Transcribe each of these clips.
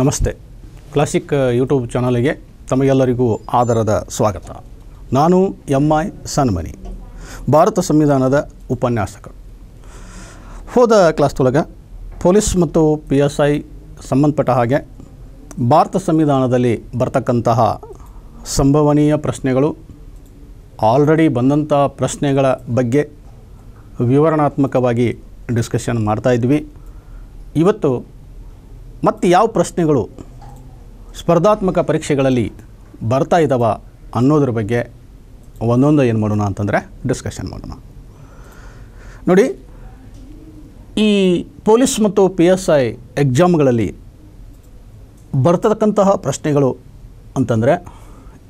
ನಮಸ್ತೆ classic YouTube ಚಾನಲಿಗೆ ತಮಗೆಲ್ಲರಿಗೂ ಆದರದ ಸ್ವಾಗತ ನಾನು ಎಮ್ ಐ ಸನ್ಮನಿ ಭಾರತ ಸಂವಿಧಾನದ ಉಪನ್ಯಾಸಕ ಹೋದ ಕ್ಲಾಸ್ದೊಳಗೆ ಪೊಲೀಸ್ ಮತ್ತು ಪಿ ಎಸ್ ಐ ಸಂಬಂಧಪಟ್ಟ ಹಾಗೆ ಭಾರತ ಸಂವಿಧಾನದಲ್ಲಿ ಬರ್ತಕ್ಕಂತಹ ಸಂಭವನೀಯ ಪ್ರಶ್ನೆಗಳು ಆಲ್ರೆಡಿ ಬಂದಂಥ ಪ್ರಶ್ನೆಗಳ ಬಗ್ಗೆ ವಿವರಣಾತ್ಮಕವಾಗಿ ಡಿಸ್ಕಷನ್ ಮಾಡ್ತಾಯಿದ್ವಿ ಇವತ್ತು ಮತ್ತು ಯಾವ ಪ್ರಶ್ನೆಗಳು ಸ್ಪರ್ಧಾತ್ಮಕ ಪರೀಕ್ಷೆಗಳಲ್ಲಿ ಬರ್ತಾ ಇದ್ದಾವ ಅನ್ನೋದ್ರ ಬಗ್ಗೆ ಒಂದೊಂದು ಏನು ಮಾಡೋಣ ಅಂತಂದರೆ ಡಿಸ್ಕಷನ್ ಮಾಡೋಣ ನೋಡಿ ಈ ಪೊಲೀಸ್ ಮತ್ತು ಪಿ ಎಸ್ ಐ ಎಕ್ಸಾಮ್ಗಳಲ್ಲಿ ಬರ್ತಕ್ಕಂತಹ ಪ್ರಶ್ನೆಗಳು ಅಂತಂದರೆ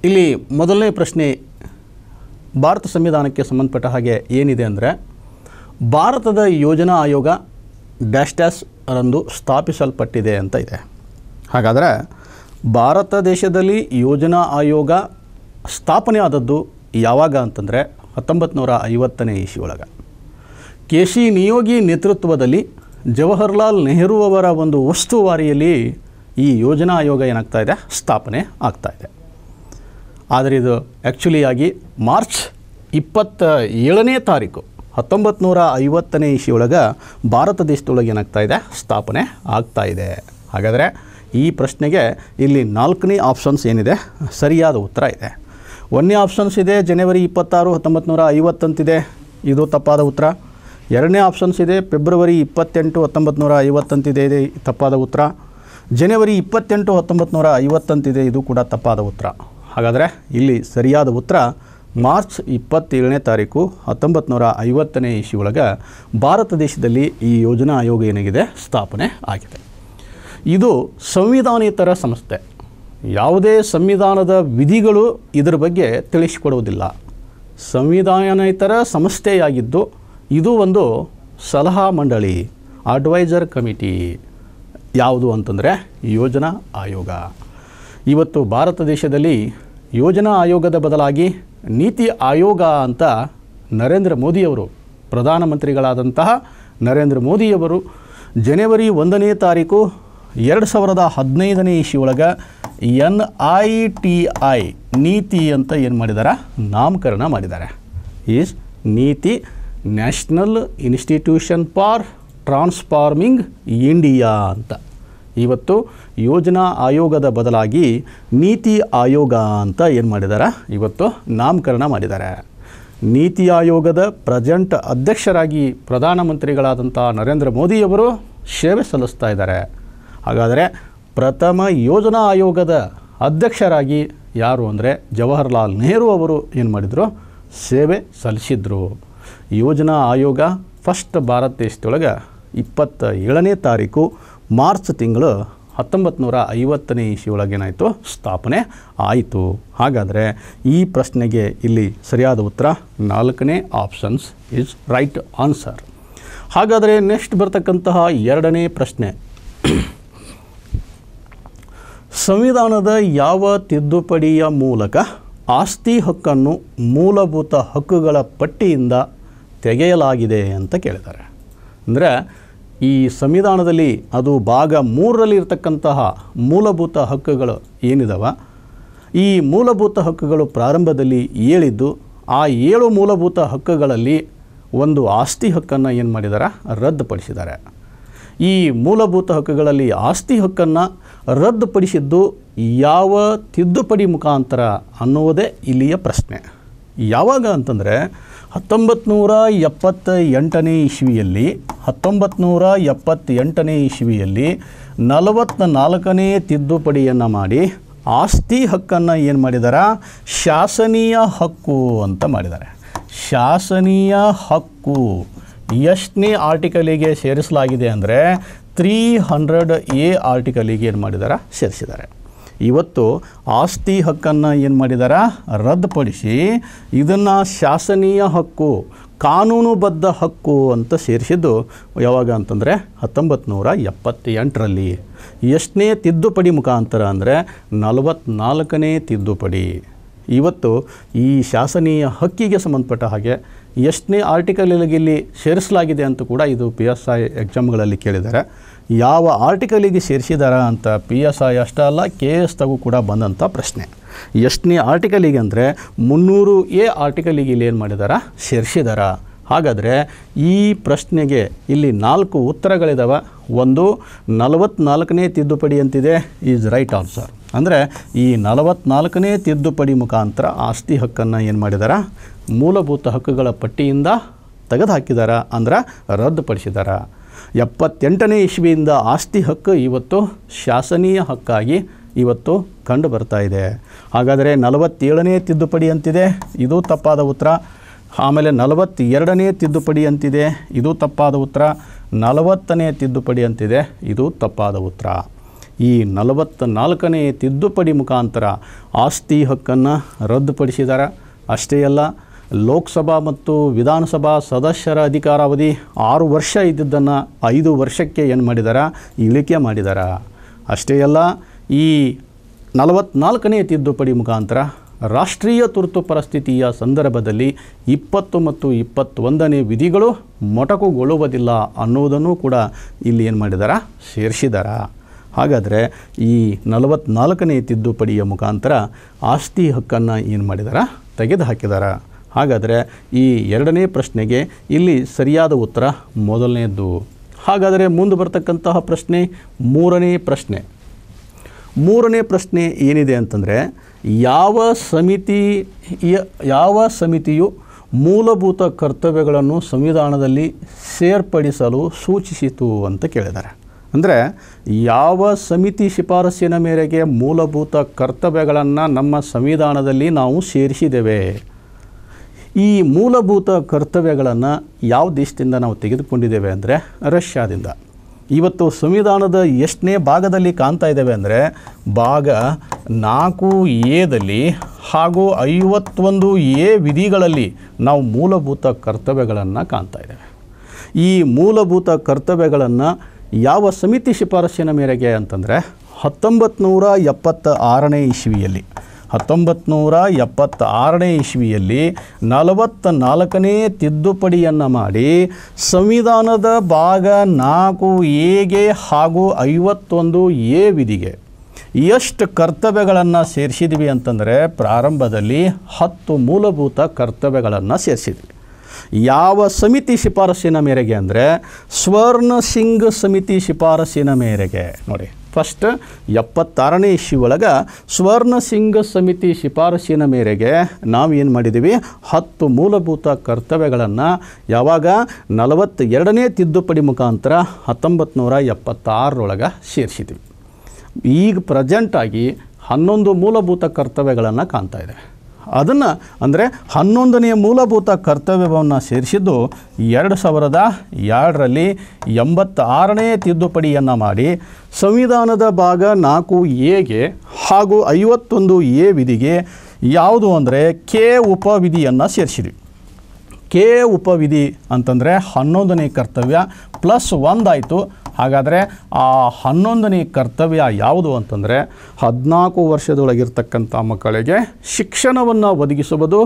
ಇಲ್ಲಿ ಮೊದಲನೇ ಪ್ರಶ್ನೆ ಭಾರತ ಸಂವಿಧಾನಕ್ಕೆ ಸಂಬಂಧಪಟ್ಟ ಹಾಗೆ ಏನಿದೆ ಅಂದರೆ ಭಾರತದ ಯೋಜನಾ ಆಯೋಗ ಡ್ಯಾಶ್ ಡ್ಯಾಶ್ ರಂದು ಸ್ಥಾಪಿಸಲ್ಪಟ್ಟಿದೆ ಅಂತ ಇದೆ ಹಾಗಾದರೆ ಭಾರತ ದೇಶದಲ್ಲಿ ಯೋಜನಾ ಆಯೋಗ ಸ್ಥಾಪನೆ ಆದದ್ದು ಯಾವಾಗ ಅಂತಂದರೆ ಹತ್ತೊಂಬತ್ತು ನೂರ ಐವತ್ತನೇ ಇಸಿಯೊಳಗೆ ಕೆ ಸಿ ನಿಯೋಗಿ ನೇತೃತ್ವದಲ್ಲಿ ಜವಾಹರ್ಲಾಲ್ ನೆಹರು ಅವರ ಒಂದು ಉಸ್ತುವಾರಿಯಲ್ಲಿ ಈ ಯೋಜನಾ ಆಯೋಗ ಏನಾಗ್ತಾ ಇದೆ ಸ್ಥಾಪನೆ ಆಗ್ತಾ ಇದೆ ಆದರೆ ಇದು ಆ್ಯಕ್ಚುಲಿಯಾಗಿ ಮಾರ್ಚ್ ಇಪ್ಪತ್ತ ಏಳನೇ ತಾರೀಕು ಹತ್ತೊಂಬತ್ತು ನೂರ ಐವತ್ತನೇ ಇಶಿಯೊಳಗೆ ಭಾರತ ದೇಶದೊಳಗೆ ಏನಾಗ್ತಾ ಇದೆ ಸ್ಥಾಪನೆ ಆಗ್ತಾ ಇದೆ ಹಾಗಾದರೆ ಈ ಪ್ರಶ್ನೆಗೆ ಇಲ್ಲಿ ನಾಲ್ಕನೇ ಆಪ್ಷನ್ಸ್ ಏನಿದೆ ಸರಿಯಾದ ಉತ್ತರ ಇದೆ ಒಂದನೇ ಆಪ್ಷನ್ಸ್ ಇದೆ ಜನವರಿ ಇಪ್ಪತ್ತಾರು ಹತ್ತೊಂಬತ್ತು ನೂರ ಐವತ್ತಂತಿದೆ ಇದು ತಪ್ಪಾದ ಉತ್ತರ ಎರಡನೇ ಆಪ್ಷನ್ಸ್ ಇದೆ ಫೆಬ್ರವರಿ ಇಪ್ಪತ್ತೆಂಟು ಹತ್ತೊಂಬತ್ತು ನೂರ ಐವತ್ತಂತಿದೆ ಇದೆ ತಪ್ಪಾದ ಉತ್ತರ ಜನವರಿ ಇಪ್ಪತ್ತೆಂಟು ಹತ್ತೊಂಬತ್ತು ನೂರ ಐವತ್ತಂತಿದೆ ಇದು ಕೂಡ ತಪ್ಪಾದ ಉತ್ತರ ಹಾಗಾದರೆ ಇಲ್ಲಿ ಸರಿಯಾದ ಉತ್ತರ ಮಾರ್ಚ್ ಇಪ್ಪತ್ತೇಳನೇ ತಾರೀಕು ಹತ್ತೊಂಬತ್ತು ನೂರ ಐವತ್ತನೇ ಇಶಿ ಒಳಗೆ ಭಾರತ ದೇಶದಲ್ಲಿ ಈ ಯೋಜನಾ ಆಯೋಗ ಏನಾಗಿದೆ ಸ್ಥಾಪನೆ ಆಗಿದೆ ಇದು ಸಂವಿಧಾನೇತರ ಸಂಸ್ಥೆ ಯಾವುದೇ ಸಂವಿಧಾನದ ವಿಧಿಗಳು ಇದರ ಬಗ್ಗೆ ತಿಳಿಸಿಕೊಡುವುದಿಲ್ಲ ಸಂವಿಧಾನೇತರ ಸಂಸ್ಥೆಯಾಗಿದ್ದು ಇದು ಒಂದು ಸಲಹಾ ಮಂಡಳಿ ಅಡ್ವೈಸರ್ ಕಮಿಟಿ ಯಾವುದು ಅಂತಂದರೆ ಯೋಜನಾ ಆಯೋಗ ಇವತ್ತು ಭಾರತ ದೇಶದಲ್ಲಿ ಯೋಜನಾ ಆಯೋಗದ ಬದಲಾಗಿ ನೀತಿ ಆಯೋಗ ಅಂತ ನರೇಂದ್ರ ಮೋದಿಯವರು ಪ್ರಧಾನಮಂತ್ರಿಗಳಾದಂತಹ ನರೇಂದ್ರ ಮೋದಿಯವರು ಜನವರಿ ಒಂದನೇ ತಾರೀಕು ಎರಡು ಸಾವಿರದ ಹದಿನೈದನೇ ಇಶಿಯೊಳಗೆ N I T I NITI ಅಂತ ಏನು ಮಾಡಿದ್ದಾರೆ ನಾಮಕರಣ ಮಾಡಿದ್ದಾರೆ is NITI national institution for transforming India ಅಂತ ಇವತ್ತು ಯೋಜನಾ ಆಯೋಗದ ಬದಲಾಗಿ ನೀತಿ ಆಯೋಗ ಅಂತ ಏನು ಮಾಡಿದ್ದಾರೆ ಇವತ್ತು ನಾಮಕರಣ ಮಾಡಿದ್ದಾರೆ ನೀತಿ ಆಯೋಗದ ಪ್ರಜೆಂಟ್ ಅಧ್ಯಕ್ಷರಾಗಿ ಪ್ರಧಾನಮಂತ್ರಿಗಳಾದಂಥ ನರೇಂದ್ರ ಮೋದಿಯವರು ಸೇವೆ ಸಲ್ಲಿಸ್ತಾ ಇದ್ದಾರೆ ಹಾಗಾದರೆ ಪ್ರಥಮ ಯೋಜನಾ ಆಯೋಗದ ಅಧ್ಯಕ್ಷರಾಗಿ ಯಾರು ಅಂದರೆ ಜವಾಹರ್ಲಾಲ್ ನೆಹರು ಅವರು ಏನು ಮಾಡಿದರು ಸೇವೆ ಸಲ್ಲಿಸಿದರು ಯೋಜನಾ ಆಯೋಗ ಫಸ್ಟ್ ಭಾರತ ದೇಶದೊಳಗೆ ಇಪ್ಪತ್ತ ಏಳನೇ ತಾರೀಕು ಮಾರ್ಚ್ ತಿಂಗಳು ಹತ್ತೊಂಬತ್ತು ನೂರ ಐವತ್ತನೇ ಇಶಿಯೊಳಗೇನಾಯಿತು ಸ್ಥಾಪನೆ ಆಯಿತು ಹಾಗಾದರೆ ಈ ಪ್ರಶ್ನೆಗೆ ಇಲ್ಲಿ ಸರಿಯಾದ ಉತ್ತರ ನಾಲ್ಕನೇ ಆಪ್ಷನ್ಸ್ ಇಸ್ ರೈಟ್ ಆನ್ಸರ್ ಹಾಗಾದರೆ ನೆಕ್ಸ್ಟ್ ಬರ್ತಕ್ಕಂತಹ ಎರಡನೇ ಪ್ರಶ್ನೆ ಸಂವಿಧಾನದ ಯಾವ ತಿದ್ದುಪಡಿಯ ಮೂಲಕ ಆಸ್ತಿ ಹಕ್ಕನ್ನು ಮೂಲಭೂತ ಹಕ್ಕುಗಳ ಪಟ್ಟಿಯಿಂದ ತೆಗೆಯಲಾಗಿದೆ ಅಂತ ಕೇಳಿದ್ದಾರೆ ಅಂದರೆ ಈ ಸಂವಿಧಾನದಲ್ಲಿ ಅದು ಭಾಗ ಮೂರರಲ್ಲಿ ಇರತಕ್ಕಂತಹ ಮೂಲಭೂತ ಹಕ್ಕುಗಳು ಏನಿದಾವ ಈ ಮೂಲಭೂತ ಹಕ್ಕುಗಳು ಪ್ರಾರಂಭದಲ್ಲಿ ಹೇಳಿದ್ದು ಆ ಏಳು ಮೂಲಭೂತ ಹಕ್ಕುಗಳಲ್ಲಿ ಒಂದು ಆಸ್ತಿ ಹಕ್ಕನ್ನು ಏನು ಮಾಡಿದ್ದಾರೆ ರದ್ದುಪಡಿಸಿದ್ದಾರೆ ಈ ಮೂಲಭೂತ ಹಕ್ಕುಗಳಲ್ಲಿ ಆಸ್ತಿ ಹಕ್ಕನ್ನು ರದ್ದುಪಡಿಸಿದ್ದು ಯಾವ ತಿದ್ದುಪಡಿ ಮುಖಾಂತರ ಅನ್ನುವುದೇ ಇಲ್ಲಿಯ ಪ್ರಶ್ನೆ ಯಾವಾಗ ಅಂತಂದರೆ ಹತ್ತೊಂಬತ್ತು ನೂರ ಎಪ್ಪತ್ತ ಎಂಟನೇ ಇಸ್ವಿಯಲ್ಲಿ ಹತ್ತೊಂಬತ್ತು ನೂರ ಎಪ್ಪತ್ತೆಂಟನೇ ಇಸ್ವಿಯಲ್ಲಿ ನಲವತ್ತ ನಾಲ್ಕನೇ ತಿದ್ದುಪಡಿಯನ್ನು ಮಾಡಿ ಆಸ್ತಿ ಹಕ್ಕನ್ನು ಏನು ಮಾಡಿದ್ದಾರೆ ಶಾಸನೀಯ ಹಕ್ಕು ಅಂತ ಮಾಡಿದ್ದಾರೆ ಶಾಸನೀಯ ಹಕ್ಕು ಎಷ್ಟನೇ ಆರ್ಟಿಕಲಿಗೆ ಸೇರಿಸಲಾಗಿದೆ ಅಂದರೆ ತ್ರೀ ಹಂಡ್ರೆಡ್ ಎ ಆರ್ಟಿಕಲಿಗೆ ಏನು ಮಾಡಿದ್ದಾರೆ ಸೇರಿಸಿದ್ದಾರೆ ಇವತ್ತು ಆಸ್ತಿ ಹಕ್ಕನ್ನು ಏನು ಮಾಡಿದಾರ ರದ್ದುಪಡಿಸಿ ಇದನ್ನು ಶಾಸನೀಯ ಹಕ್ಕು ಕಾನೂನುಬದ್ಧ ಹಕ್ಕು ಅಂತ ಸೇರಿಸಿದ್ದು ಯಾವಾಗ ಅಂತಂದರೆ ಹತ್ತೊಂಬತ್ತು ನೂರ ಎಪ್ಪತ್ತೆಂಟರಲ್ಲಿ ಎಷ್ಟನೇ ತಿದ್ದುಪಡಿ ಮುಖಾಂತರ ಅಂದರೆ ನಲವತ್ನಾಲ್ಕನೇ ತಿದ್ದುಪಡಿ ಇವತ್ತು ಈ ಶಾಸನೀಯ ಹಕ್ಕಿಗೆ ಸಂಬಂಧಪಟ್ಟ ಹಾಗೆ ಎಷ್ಟನೇ ಆರ್ಟಿಕಲ್ ಇಲ್ಲಿ ಸೇರಿಸಲಾಗಿದೆ ಅಂತ ಕೂಡ ಇದು ಪಿ ಎಸ್ ಐ ಎಕ್ಸಾಮ್ಗಳಲ್ಲಿ ಕೇಳಿದ್ದಾರೆ ಯಾವ ಆರ್ಟಿಕಲಿಗೆ ಸೇರಿಸಿದಾರ ಅಂತ ಪಿ ಎಸ್ ಐ ಅಲ್ಲ ಕೆ ಎಸ್ ತಗೂ ಕೂಡ ಬಂದಂಥ ಪ್ರಶ್ನೆ ಎಷ್ಟನೇ ಆರ್ಟಿಕಲಿಗೆ ಅಂದರೆ ಮುನ್ನೂರು ಎ ಆರ್ಟಿಕಲಿಗೆ ಇಲ್ಲಿ ಏನು ಮಾಡಿದಾರ ಸೇರಿಸಿದಾರ ಹಾಗಾದರೆ ಈ ಪ್ರಶ್ನೆಗೆ ಇಲ್ಲಿ ನಾಲ್ಕು ಉತ್ತರಗಳಿದಾವೆ ಒಂದು ನಲವತ್ನಾಲ್ಕನೇ ತಿದ್ದುಪಡಿ ಅಂತಿದೆ ಈಸ್ ರೈಟ್ ಆನ್ಸರ್ ಅಂದರೆ ಈ ನಲವತ್ನಾಲ್ಕನೇ ತಿದ್ದುಪಡಿ ಮುಖಾಂತರ ಆಸ್ತಿ ಹಕ್ಕನ್ನು ಏನು ಮಾಡಿದಾರ ಮೂಲಭೂತ ಹಕ್ಕುಗಳ ಪಟ್ಟಿಯಿಂದ ತೆಗೆದುಹಾಕಿದಾರ ಅಂದ್ರೆ ರದ್ದುಪಡಿಸಿದಾರ ಎಪ್ಪತ್ತೆಂಟನೇ ಇಸ್ವಿಯಿಂದ ಆಸ್ತಿ ಹಕ್ಕು ಇವತ್ತು ಶಾಸನೀಯ ಹಕ್ಕಾಗಿ ಇವತ್ತು ಕಂಡು ಬರ್ತಾ ಇದೆ ಹಾಗಾದರೆ ನಲವತ್ತೇಳನೇ ತಿದ್ದುಪಡಿ ಅಂತಿದೆ ಇದು ತಪ್ಪಾದ ಉತ್ತರ ಆಮೇಲೆ ನಲವತ್ತೆರಡನೇ ತಿದ್ದುಪಡಿ ಅಂತಿದೆ ಇದು ತಪ್ಪಾದ ಉತ್ತರ ನಲವತ್ತನೇ ತಿದ್ದುಪಡಿ ಅಂತಿದೆ ಇದು ತಪ್ಪಾದ ಉತ್ತರ ಈ ನಲವತ್ತ ನಾಲ್ಕನೇ ತಿದ್ದುಪಡಿ ಮುಖಾಂತರ ಆಸ್ತಿ ಹಕ್ಕನ್ನು ರದ್ದುಪಡಿಸಿದ್ದಾರೆ ಅಷ್ಟೇ ಅಲ್ಲ ಲೋಕಸಭಾ ಮತ್ತು ವಿಧಾನಸಭಾ ಸದಸ್ಯರ ಅಧಿಕಾರಾವಧಿ ಆರು ವರ್ಷ ಇದ್ದಿದ್ದನ್ನು ಐದು ವರ್ಷಕ್ಕೆ ಏನು ಮಾಡಿದಾರ ಇಳಿಕೆ ಮಾಡಿದಾರ ಅಷ್ಟೇ ಅಲ್ಲ ಈ ನಲವತ್ನಾಲ್ಕನೇ ತಿದ್ದುಪಡಿ ಮುಖಾಂತರ ರಾಷ್ಟ್ರೀಯ ತುರ್ತು ಪರಿಸ್ಥಿತಿಯ ಸಂದರ್ಭದಲ್ಲಿ ಇಪ್ಪತ್ತು ಮತ್ತು ಇಪ್ಪತ್ತೊಂದನೇ ವಿಧಿಗಳು ಮೊಟಕುಗೊಳ್ಳುವುದಿಲ್ಲ ಅನ್ನೋದನ್ನು ಕೂಡ ಇಲ್ಲಿ ಏನು ಮಾಡಿದಾರ ಸೇರಿಸಿದಾರ ಹಾಗಾದರೆ ಈ ನಲವತ್ನಾಲ್ಕನೇ ತಿದ್ದುಪಡಿಯ ಮುಖಾಂತರ ಆಸ್ತಿ ಹಕ್ಕನ್ನು ಏನು ಮಾಡಿದಾರ ತೆಗೆದು ಹಾಗಾದರೆ ಈ ಎರಡನೇ ಪ್ರಶ್ನೆಗೆ ಇಲ್ಲಿ ಸರಿಯಾದ ಉತ್ತರ ಮೊದಲನೆಯದ್ದು ಹಾಗಾದರೆ ಮುಂದೆ ಬರ್ತಕ್ಕಂತಹ ಪ್ರಶ್ನೆ ಮೂರನೇ ಪ್ರಶ್ನೆ ಮೂರನೇ ಪ್ರಶ್ನೆ ಏನಿದೆ ಅಂತಂದರೆ ಯಾವ ಸಮಿತಿ ಯಾವ ಸಮಿತಿಯು ಮೂಲಭೂತ ಕರ್ತವ್ಯಗಳನ್ನು ಸಂವಿಧಾನದಲ್ಲಿ ಸೇರ್ಪಡಿಸಲು ಸೂಚಿಸಿತು ಅಂತ ಕೇಳಿದ್ದಾರೆ ಅಂದರೆ ಯಾವ ಸಮಿತಿ ಶಿಫಾರಸ್ಸಿನ ಮೇರೆಗೆ ಮೂಲಭೂತ ಕರ್ತವ್ಯಗಳನ್ನು ನಮ್ಮ ಸಂವಿಧಾನದಲ್ಲಿ ನಾವು ಸೇರಿಸಿದ್ದೇವೆ ಈ ಮೂಲಭೂತ ಕರ್ತವ್ಯಗಳನ್ನು ಯಾವ ದೇಶದಿಂದ ನಾವು ತೆಗೆದುಕೊಂಡಿದ್ದೇವೆ ಅಂದರೆ ರಷ್ಯಾದಿಂದ ಇವತ್ತು ಸಂವಿಧಾನದ ಎಷ್ಟನೇ ಭಾಗದಲ್ಲಿ ಕಾಣ್ತಾ ಇದ್ದೇವೆ ಅಂದರೆ ಭಾಗ ನಾಲ್ಕು ಎದಲ್ಲಿ ಹಾಗೂ ಐವತ್ತೊಂದು ಎ ವಿಧಿಗಳಲ್ಲಿ ನಾವು ಮೂಲಭೂತ ಕರ್ತವ್ಯಗಳನ್ನು ಕಾಣ್ತಾ ಇದ್ದೇವೆ ಈ ಮೂಲಭೂತ ಕರ್ತವ್ಯಗಳನ್ನು ಯಾವ ಸಮಿತಿ ಶಿಫಾರಸಿನ ಮೇರೆಗೆ ಅಂತಂದರೆ ಹತ್ತೊಂಬತ್ತು ನೂರ ಎಪ್ಪತ್ತ ಆರನೇ ಇಸ್ವಿಯಲ್ಲಿ ಹತ್ತೊಂಬತ್ತು ನೂರ ಎಪ್ಪತ್ತಾರನೇ ಇಸ್ವಿಯಲ್ಲಿ ನಲವತ್ತ ನಾಲ್ಕನೇ ತಿದ್ದುಪಡಿಯನ್ನು ಮಾಡಿ ಸಂವಿಧಾನದ ಭಾಗ ನಾಲ್ಕು ಎಗೆ ಹಾಗೂ ಐವತ್ತೊಂದು ಎ ವಿಧಿಗೆ ಎಷ್ಟು ಕರ್ತವ್ಯಗಳನ್ನು ಸೇರಿಸಿದ್ವಿ ಅಂತಂದರೆ ಪ್ರಾರಂಭದಲ್ಲಿ ಹತ್ತು ಮೂಲಭೂತ ಕರ್ತವ್ಯಗಳನ್ನು ಸೇರಿಸಿದ್ವಿ ಯಾವ ಸಮಿತಿ ಶಿಫಾರಸಿನ ಮೇರೆಗೆ ಅಂದರೆ ಸ್ವರ್ಣ ಸಿಂಗ್ ಸಮಿತಿ ಶಿಫಾರಸಿನ ಮೇರೆಗೆ ನೋಡಿ ಫಸ್ಟ್ ಎಪ್ಪತ್ತಾರನೇ ಇಶ್ಯೂ ಒಳಗೆ ಸ್ವರ್ಣ ಸಿಂಗ ಸಮಿತಿ ಶಿಫಾರಸಿನ ಮೇರೆಗೆ ನಾವು ಏನು ಮಾಡಿದ್ದೀವಿ ಹತ್ತು ಮೂಲಭೂತ ಕರ್ತವ್ಯಗಳನ್ನು ಯಾವಾಗ ನಲವತ್ತೆರಡನೇ ತಿದ್ದುಪಡಿ ಮುಖಾಂತರ ಹತ್ತೊಂಬತ್ತು ನೂರ ಎಪ್ಪತ್ತಾರರೊಳಗೆ ಸೇರಿಸಿದ್ವಿ ಈಗ ಪ್ರೆಸೆಂಟಾಗಿ ಹನ್ನೊಂದು ಮೂಲಭೂತ ಕರ್ತವ್ಯಗಳನ್ನು ಕಾಣ್ತಾ ಇದ್ದೇವೆ ಅದನ್ನು ಅಂದರೆ ಹನ್ನೊಂದನೆಯ ಮೂಲಭೂತ ಕರ್ತವ್ಯವನ್ನು ಸೇರಿಸಿದ್ದು ಎರಡು ಸಾವಿರದ ಎರಡರಲ್ಲಿ ಎಂಬತ್ತಾರನೇ ತಿದ್ದುಪಡಿಯನ್ನು ಮಾಡಿ ಸಂವಿಧಾನದ ಭಾಗ ನಾಲ್ಕು ಎಗೆ ಹಾಗೂ ಐವತ್ತೊಂದು ಎ ವಿಧಿಗೆ ಯಾವುದು ಅಂದರೆ ಕೆ ಉಪವಿಧಿಯನ್ನು ಸೇರಿಸಿದ್ವಿ ಕೆ ಉಪವಿಧಿ ಅಂತಂದರೆ ಹನ್ನೊಂದನೇ ಕರ್ತವ್ಯ ಪ್ಲಸ್ ಒಂದಾಯಿತು ಹಾಗಾದರೆ ಆ ಹನ್ನೊಂದನೇ ಕರ್ತವ್ಯ ಯಾವುದು ಅಂತಂದರೆ ಹದಿನಾಲ್ಕು ವರ್ಷದೊಳಗಿರ್ತಕ್ಕಂಥ ಮಕ್ಕಳಿಗೆ ಶಿಕ್ಷಣವನ್ನು ಒದಗಿಸುವುದು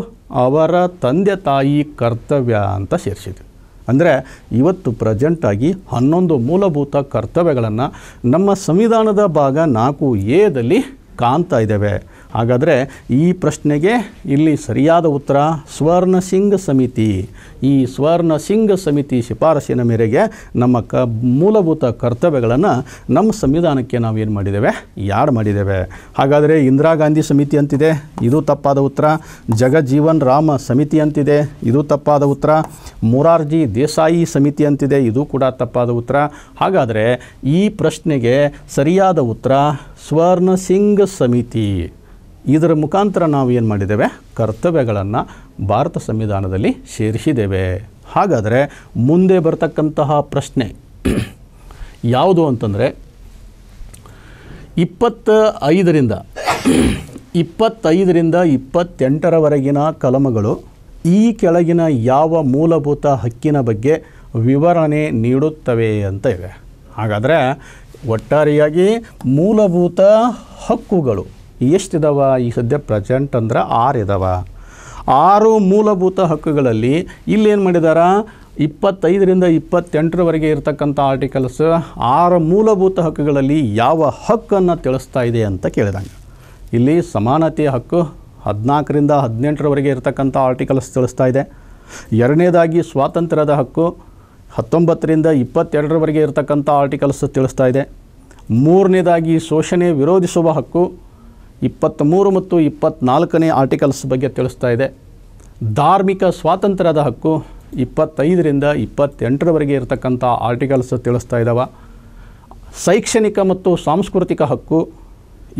ಅವರ ತಂದೆ ತಾಯಿ ಕರ್ತವ್ಯ ಅಂತ ಸೇರಿಸಿದೆ ಅಂದರೆ ಇವತ್ತು ಪ್ರೆಸೆಂಟಾಗಿ ಹನ್ನೊಂದು ಮೂಲಭೂತ ಕರ್ತವ್ಯಗಳನ್ನು ನಮ್ಮ ಸಂವಿಧಾನದ ಭಾಗ ನಾಲ್ಕು ಎದಲ್ಲಿ ಕಾಣ್ತಾ ಇದ್ದೇವೆ ಹಾಗಾದರೆ ಈ ಪ್ರಶ್ನೆಗೆ ಇಲ್ಲಿ ಸರಿಯಾದ ಉತ್ತರ ಸ್ವರ್ಣ ಸಿಂಗ್ ಸಮಿತಿ ಈ ಸ್ವರ್ಣ ಸಿಂಗ್ ಸಮಿತಿ ಶಿಫಾರಸಿನ ಮೇರೆಗೆ ನಮ್ಮ ಕ ಮೂಲಭೂತ ಕರ್ತವ್ಯಗಳನ್ನು ನಮ್ಮ ಸಂವಿಧಾನಕ್ಕೆ ನಾವು ಏನು ಮಾಡಿದ್ದೇವೆ ಯಾರು ಮಾಡಿದ್ದೇವೆ ಹಾಗಾದರೆ ಇಂದಿರಾ ಗಾಂಧಿ ಸಮಿತಿ ಅಂತಿದೆ ಇದು ತಪ್ಪಾದ ಉತ್ತರ ಜಗಜೀವನ್ ರಾಮ ಸಮಿತಿ ಅಂತಿದೆ ಇದು ತಪ್ಪಾದ ಉತ್ತರ ಮೊರಾರ್ಜಿ ದೇಸಾಯಿ ಸಮಿತಿ ಅಂತಿದೆ ಇದು ಕೂಡ ತಪ್ಪಾದ ಉತ್ತರ ಹಾಗಾದರೆ ಈ ಪ್ರಶ್ನೆಗೆ ಸರಿಯಾದ ಉತ್ತರ ಸ್ವರ್ಣ ಸಿಂಗ್ ಸಮಿತಿ ಇದರ ಮುಖಾಂತರ ನಾವು ಏನು ಮಾಡಿದ್ದೇವೆ ಕರ್ತವ್ಯಗಳನ್ನು ಭಾರತ ಸಂವಿಧಾನದಲ್ಲಿ ಸೇರಿಸಿದ್ದೇವೆ ಹಾಗಾದರೆ ಮುಂದೆ ಬರತಕ್ಕಂತಹ ಪ್ರಶ್ನೆ ಯಾವುದು ಅಂತಂದರೆ ಇಪ್ಪತ್ತ ಐದರಿಂದ ಇಪ್ಪತ್ತೈದರಿಂದ ಇಪ್ಪತ್ತೆಂಟರವರೆಗಿನ ಕಲಮಗಳು ಈ ಕೆಳಗಿನ ಯಾವ ಮೂಲಭೂತ ಹಕ್ಕಿನ ಬಗ್ಗೆ ವಿವರಣೆ ನೀಡುತ್ತವೆ ಅಂತ ಇವೆ ಹಾಗಾದರೆ ಒಟ್ಟಾರೆಯಾಗಿ ಮೂಲಭೂತ ಹಕ್ಕುಗಳು ಎಷ್ಟಿದಾವ ಈ ಸದ್ಯ ಪ್ರೆಸೆಂಟ್ ಅಂದ್ರೆ ಆರು ಇದಾವ ಆರು ಮೂಲಭೂತ ಹಕ್ಕುಗಳಲ್ಲಿ ಇಲ್ಲೇನು ಮಾಡಿದಾರ ಇಪ್ಪತ್ತೈದರಿಂದ ಇಪ್ಪತ್ತೆಂಟರವರೆಗೆ ಇರತಕ್ಕಂಥ ಆರ್ಟಿಕಲ್ಸ್ ಆರು ಮೂಲಭೂತ ಹಕ್ಕುಗಳಲ್ಲಿ ಯಾವ ಹಕ್ಕನ್ನು ತಿಳಿಸ್ತಾ ಇದೆ ಅಂತ ಕೇಳಿದಂಗೆ ಇಲ್ಲಿ ಸಮಾನತೆಯ ಹಕ್ಕು ಹದಿನಾಲ್ಕರಿಂದ ಹದಿನೆಂಟರವರೆಗೆ ಇರತಕ್ಕಂಥ ಆರ್ಟಿಕಲ್ಸ್ ತಿಳಿಸ್ತಾ ಇದೆ ಎರಡನೇದಾಗಿ ಸ್ವಾತಂತ್ರ್ಯದ ಹಕ್ಕು ಹತ್ತೊಂಬತ್ತರಿಂದ ಇಪ್ಪತ್ತೆರಡರವರೆಗೆ ಇರತಕ್ಕಂಥ ಆರ್ಟಿಕಲ್ಸ್ ತಿಳಿಸ್ತಾ ಇದೆ ಮೂರನೇದಾಗಿ ಶೋಷಣೆ ವಿರೋಧಿಸುವ ಹಕ್ಕು ಇಪ್ಪತ್ತ್ಮೂರು ಮತ್ತು ಇಪ್ಪತ್ತ್ನಾಲ್ಕನೇ ಆರ್ಟಿಕಲ್ಸ್ ಬಗ್ಗೆ ತಿಳಿಸ್ತಾ ಇದೆ ಧಾರ್ಮಿಕ ಸ್ವಾತಂತ್ರ್ಯದ ಹಕ್ಕು ಇಪ್ಪತ್ತೈದರಿಂದ ಇಪ್ಪತ್ತೆಂಟರವರೆಗೆ ಇರತಕ್ಕಂಥ ಆರ್ಟಿಕಲ್ಸ್ ತಿಳಿಸ್ತಾ ಇದ್ದಾವೆ ಶೈಕ್ಷಣಿಕ ಮತ್ತು ಸಾಂಸ್ಕೃತಿಕ ಹಕ್ಕು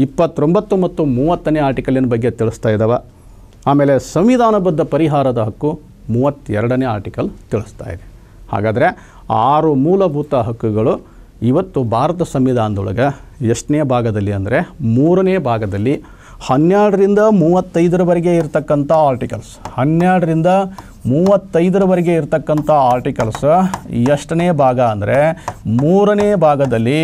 ಇಪ್ಪತ್ತೊಂಬತ್ತು ಮತ್ತು ಮೂವತ್ತನೇ ಆರ್ಟಿಕಲಿನ ಬಗ್ಗೆ ತಿಳಿಸ್ತಾ ಇದ್ದಾವೆ ಆಮೇಲೆ ಸಂವಿಧಾನಬದ್ಧ ಪರಿಹಾರದ ಹಕ್ಕು ಮೂವತ್ತೆರಡನೇ ಆರ್ಟಿಕಲ್ ತಿಳಿಸ್ತಾ ಇದೆ ಹಾಗಾದರೆ ಆರು ಮೂಲಭೂತ ಹಕ್ಕುಗಳು ಇವತ್ತು ಭಾರತ ಸಂವಿಧಾನದೊಳಗೆ ಎಷ್ಟನೇ ಭಾಗದಲ್ಲಿ ಅಂದರೆ ಮೂರನೇ ಭಾಗದಲ್ಲಿ ಹನ್ನೆರಡರಿಂದ ಮೂವತ್ತೈದರವರೆಗೆ ಇರತಕ್ಕಂಥ ಆರ್ಟಿಕಲ್ಸ್ ಹನ್ನೆರಡರಿಂದ ಮೂವತ್ತೈದರವರೆಗೆ ಇರತಕ್ಕಂಥ ಆರ್ಟಿಕಲ್ಸ್ ಎಷ್ಟನೇ ಭಾಗ ಅಂದರೆ ಮೂರನೇ ಭಾಗದಲ್ಲಿ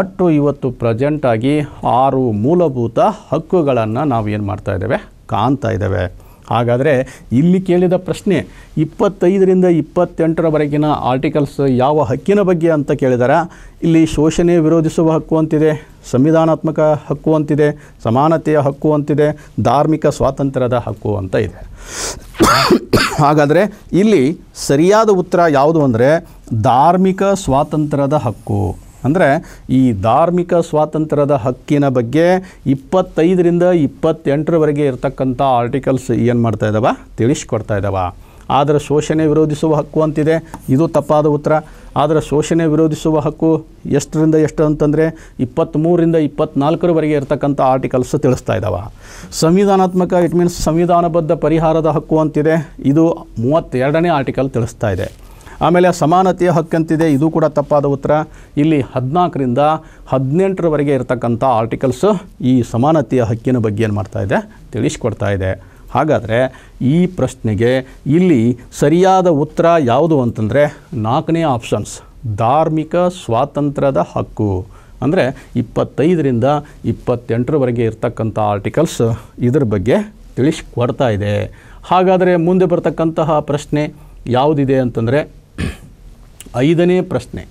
ಒಟ್ಟು ಇವತ್ತು ಪ್ರೆಸೆಂಟಾಗಿ ಆರು ಮೂಲಭೂತ ಹಕ್ಕುಗಳನ್ನು ನಾವು ಏನು ಮಾಡ್ತಾ ಇದ್ದೇವೆ ಕಾಣ್ತಾ ಇದ್ದೇವೆ ಹಾಗಾದರೆ ಇಲ್ಲಿ ಕೇಳಿದ ಪ್ರಶ್ನೆ ಇಪ್ಪತ್ತೈದರಿಂದ ಇಪ್ಪತ್ತೆಂಟರವರೆಗಿನ ಆರ್ಟಿಕಲ್ಸ್ ಯಾವ ಹಕ್ಕಿನ ಬಗ್ಗೆ ಅಂತ ಕೇಳಿದಾರ ಇಲ್ಲಿ ಶೋಷಣೆ ವಿರೋಧಿಸುವ ಹಕ್ಕು ಅಂತಿದೆ ಸಂವಿಧಾನಾತ್ಮಕ ಹಕ್ಕು ಅಂತಿದೆ ಸಮಾನತೆಯ ಹಕ್ಕು ಅಂತಿದೆ ಧಾರ್ಮಿಕ ಸ್ವಾತಂತ್ರ್ಯದ ಹಕ್ಕು ಅಂತ ಇದೆ ಹಾಗಾದರೆ ಇಲ್ಲಿ ಸರಿಯಾದ ಉತ್ತರ ಯಾವುದು ಅಂದರೆ ಧಾರ್ಮಿಕ ಸ್ವಾತಂತ್ರ್ಯದ ಹಕ್ಕು ಅಂದರೆ ಈ ಧಾರ್ಮಿಕ ಸ್ವಾತಂತ್ರ್ಯದ ಹಕ್ಕಿನ ಬಗ್ಗೆ ಇಪ್ಪತ್ತೈದರಿಂದ ಇಪ್ಪತ್ತೆಂಟರವರೆಗೆ ಇರತಕ್ಕಂಥ ಆರ್ಟಿಕಲ್ಸ್ ಏನು ಮಾಡ್ತಾ ಇದ್ದಾವೆ ತಿಳಿಸ್ಕೊಡ್ತಾ ಇದ್ದಾವೆ ಆದರೆ ಶೋಷಣೆ ವಿರೋಧಿಸುವ ಹಕ್ಕು ಅಂತಿದೆ ಇದು ತಪ್ಪಾದ ಉತ್ತರ ಆದರೆ ಶೋಷಣೆ ವಿರೋಧಿಸುವ ಹಕ್ಕು ಎಷ್ಟರಿಂದ ಎಷ್ಟು ಅಂತಂದರೆ ಇಪ್ಪತ್ತ್ಮೂರಿಂದ ಇಪ್ಪತ್ತ್ನಾಲ್ಕರವರೆಗೆ ಇರತಕ್ಕಂಥ ಆರ್ಟಿಕಲ್ಸ್ ತಿಳಿಸ್ತಾ ಇದ್ದಾವೆ ಸಂವಿಧಾನಾತ್ಮಕ ಇಟ್ ಮೀನ್ಸ್ ಸಂವಿಧಾನಬದ್ಧ ಪರಿಹಾರದ ಹಕ್ಕು ಅಂತಿದೆ ಇದು ಮೂವತ್ತೆರಡನೇ ಆರ್ಟಿಕಲ್ ತಿಳಿಸ್ತಾ ಇದೆ ಆಮೇಲೆ ಸಮಾನತೆಯ ಹಕ್ಕಂತಿದೆ ಇದು ಕೂಡ ತಪ್ಪಾದ ಉತ್ತರ ಇಲ್ಲಿ ಹದಿನಾಲ್ಕರಿಂದ ಹದಿನೆಂಟರವರೆಗೆ ಇರತಕ್ಕಂಥ ಆರ್ಟಿಕಲ್ಸ್ ಈ ಸಮಾನತೆಯ ಹಕ್ಕಿನ ಬಗ್ಗೆ ಏನು ಮಾಡ್ತಾ ಇದೆ ತಿಳಿಸ್ಕೊಡ್ತಾ ಇದೆ ಹಾಗಾದರೆ ಈ ಪ್ರಶ್ನೆಗೆ ಇಲ್ಲಿ ಸರಿಯಾದ ಉತ್ತರ ಯಾವುದು ಅಂತಂದರೆ ನಾಲ್ಕನೇ ಆಪ್ಷನ್ಸ್ ಧಾರ್ಮಿಕ ಸ್ವಾತಂತ್ರ್ಯದ ಹಕ್ಕು ಅಂದರೆ ಇಪ್ಪತ್ತೈದರಿಂದ ಇಪ್ಪತ್ತೆಂಟರವರೆಗೆ ಇರತಕ್ಕಂಥ ಆರ್ಟಿಕಲ್ಸ್ ಇದ್ರ ಬಗ್ಗೆ ತಿಳಿಸ್ಕೊಡ್ತಾ ಇದೆ ಹಾಗಾದರೆ ಮುಂದೆ ಬರ್ತಕ್ಕಂತಹ ಪ್ರಶ್ನೆ ಯಾವುದಿದೆ ಅಂತಂದರೆ ಐದನೇ ಪ್ರಶ್ನೆ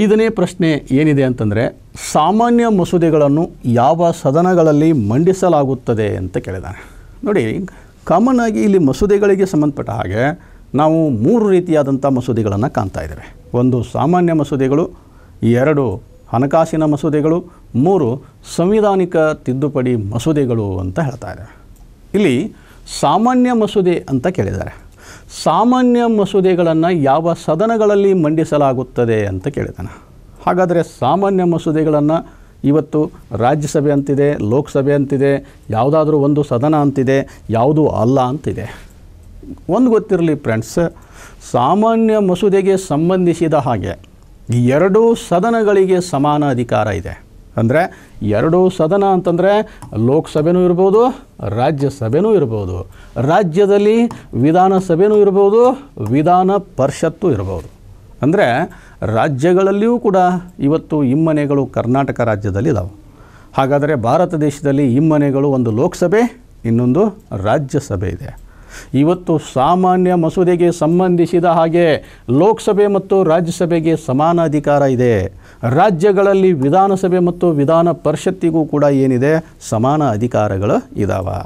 ಐದನೇ ಪ್ರಶ್ನೆ ಏನಿದೆ ಅಂತಂದರೆ ಸಾಮಾನ್ಯ ಮಸೂದೆಗಳನ್ನು ಯಾವ ಸದನಗಳಲ್ಲಿ ಮಂಡಿಸಲಾಗುತ್ತದೆ ಅಂತ ಕೇಳಿದ್ದಾರೆ ನೋಡಿ ಕಾಮನ್ ಆಗಿ ಇಲ್ಲಿ ಮಸೂದೆಗಳಿಗೆ ಸಂಬಂಧಪಟ್ಟ ಹಾಗೆ ನಾವು ಮೂರು ರೀತಿಯಾದಂಥ ಮಸೂದೆಗಳನ್ನು ಕಾಣ್ತಾ ಇದ್ದೇವೆ ಒಂದು ಸಾಮಾನ್ಯ ಮಸೂದೆಗಳು ಎರಡು ಹಣಕಾಸಿನ ಮಸೂದೆಗಳು ಮೂರು ಸಂವಿಧಾನಿಕ ತಿದ್ದುಪಡಿ ಮಸೂದೆಗಳು ಅಂತ ಹೇಳ್ತಾ ಇದ್ದಾರೆ ಇಲ್ಲಿ ಸಾಮಾನ್ಯ ಮಸೂದೆ ಅಂತ ಕೇಳಿದ್ದಾರೆ ಸಾಮಾನ್ಯ ಮಸೂದೆಗಳನ್ನು ಯಾವ ಸದನಗಳಲ್ಲಿ ಮಂಡಿಸಲಾಗುತ್ತದೆ ಅಂತ ಕೇಳಿದಾನೆ ಹಾಗಾದರೆ ಸಾಮಾನ್ಯ ಮಸೂದೆಗಳನ್ನು ಇವತ್ತು ರಾಜ್ಯಸಭೆ ಅಂತಿದೆ ಲೋಕಸಭೆ ಅಂತಿದೆ ಯಾವುದಾದ್ರೂ ಒಂದು ಸದನ ಅಂತಿದೆ ಯಾವುದೂ ಅಲ್ಲ ಅಂತಿದೆ ಒಂದು ಗೊತ್ತಿರಲಿ ಫ್ರೆಂಡ್ಸ್ ಸಾಮಾನ್ಯ ಮಸೂದೆಗೆ ಸಂಬಂಧಿಸಿದ ಹಾಗೆ ಎರಡೂ ಸದನಗಳಿಗೆ ಸಮಾನ ಅಧಿಕಾರ ಇದೆ ಅಂದರೆ ಎರಡು ಸದನ ಅಂತಂದರೆ ಲೋಕಸಭೆನೂ ಇರ್ಬೋದು ರಾಜ್ಯಸಭೆನೂ ಇರ್ಬೋದು ರಾಜ್ಯದಲ್ಲಿ ವಿಧಾನಸಭೆನೂ ಇರ್ಬೋದು ವಿಧಾನ ಪರಿಷತ್ತು ಇರ್ಬೋದು ಅಂದರೆ ರಾಜ್ಯಗಳಲ್ಲಿಯೂ ಕೂಡ ಇವತ್ತು ಹಿಮ್ಮನೆಗಳು ಕರ್ನಾಟಕ ರಾಜ್ಯದಲ್ಲಿ ಇದಾವೆ ಹಾಗಾದರೆ ಭಾರತ ದೇಶದಲ್ಲಿ ಹಿಮ್ಮನೆಗಳು ಒಂದು ಲೋಕಸಭೆ ಇನ್ನೊಂದು ರಾಜ್ಯಸಭೆ ಇದೆ ಇವತ್ತು ಸಾಮಾನ್ಯ ಮಸೂದೆಗೆ ಸಂಬಂಧಿಸಿದ ಹಾಗೆ ಲೋಕಸಭೆ ಮತ್ತು ರಾಜ್ಯಸಭೆಗೆ ಸಮಾನ ಅಧಿಕಾರ ಇದೆ ರಾಜ್ಯಗಳಲ್ಲಿ ವಿಧಾನಸಭೆ ಮತ್ತು ವಿಧಾನ ಪರಿಷತ್ತಿಗೂ ಕೂಡ ಏನಿದೆ ಸಮಾನ ಅಧಿಕಾರಗಳು ಇದಾವೆ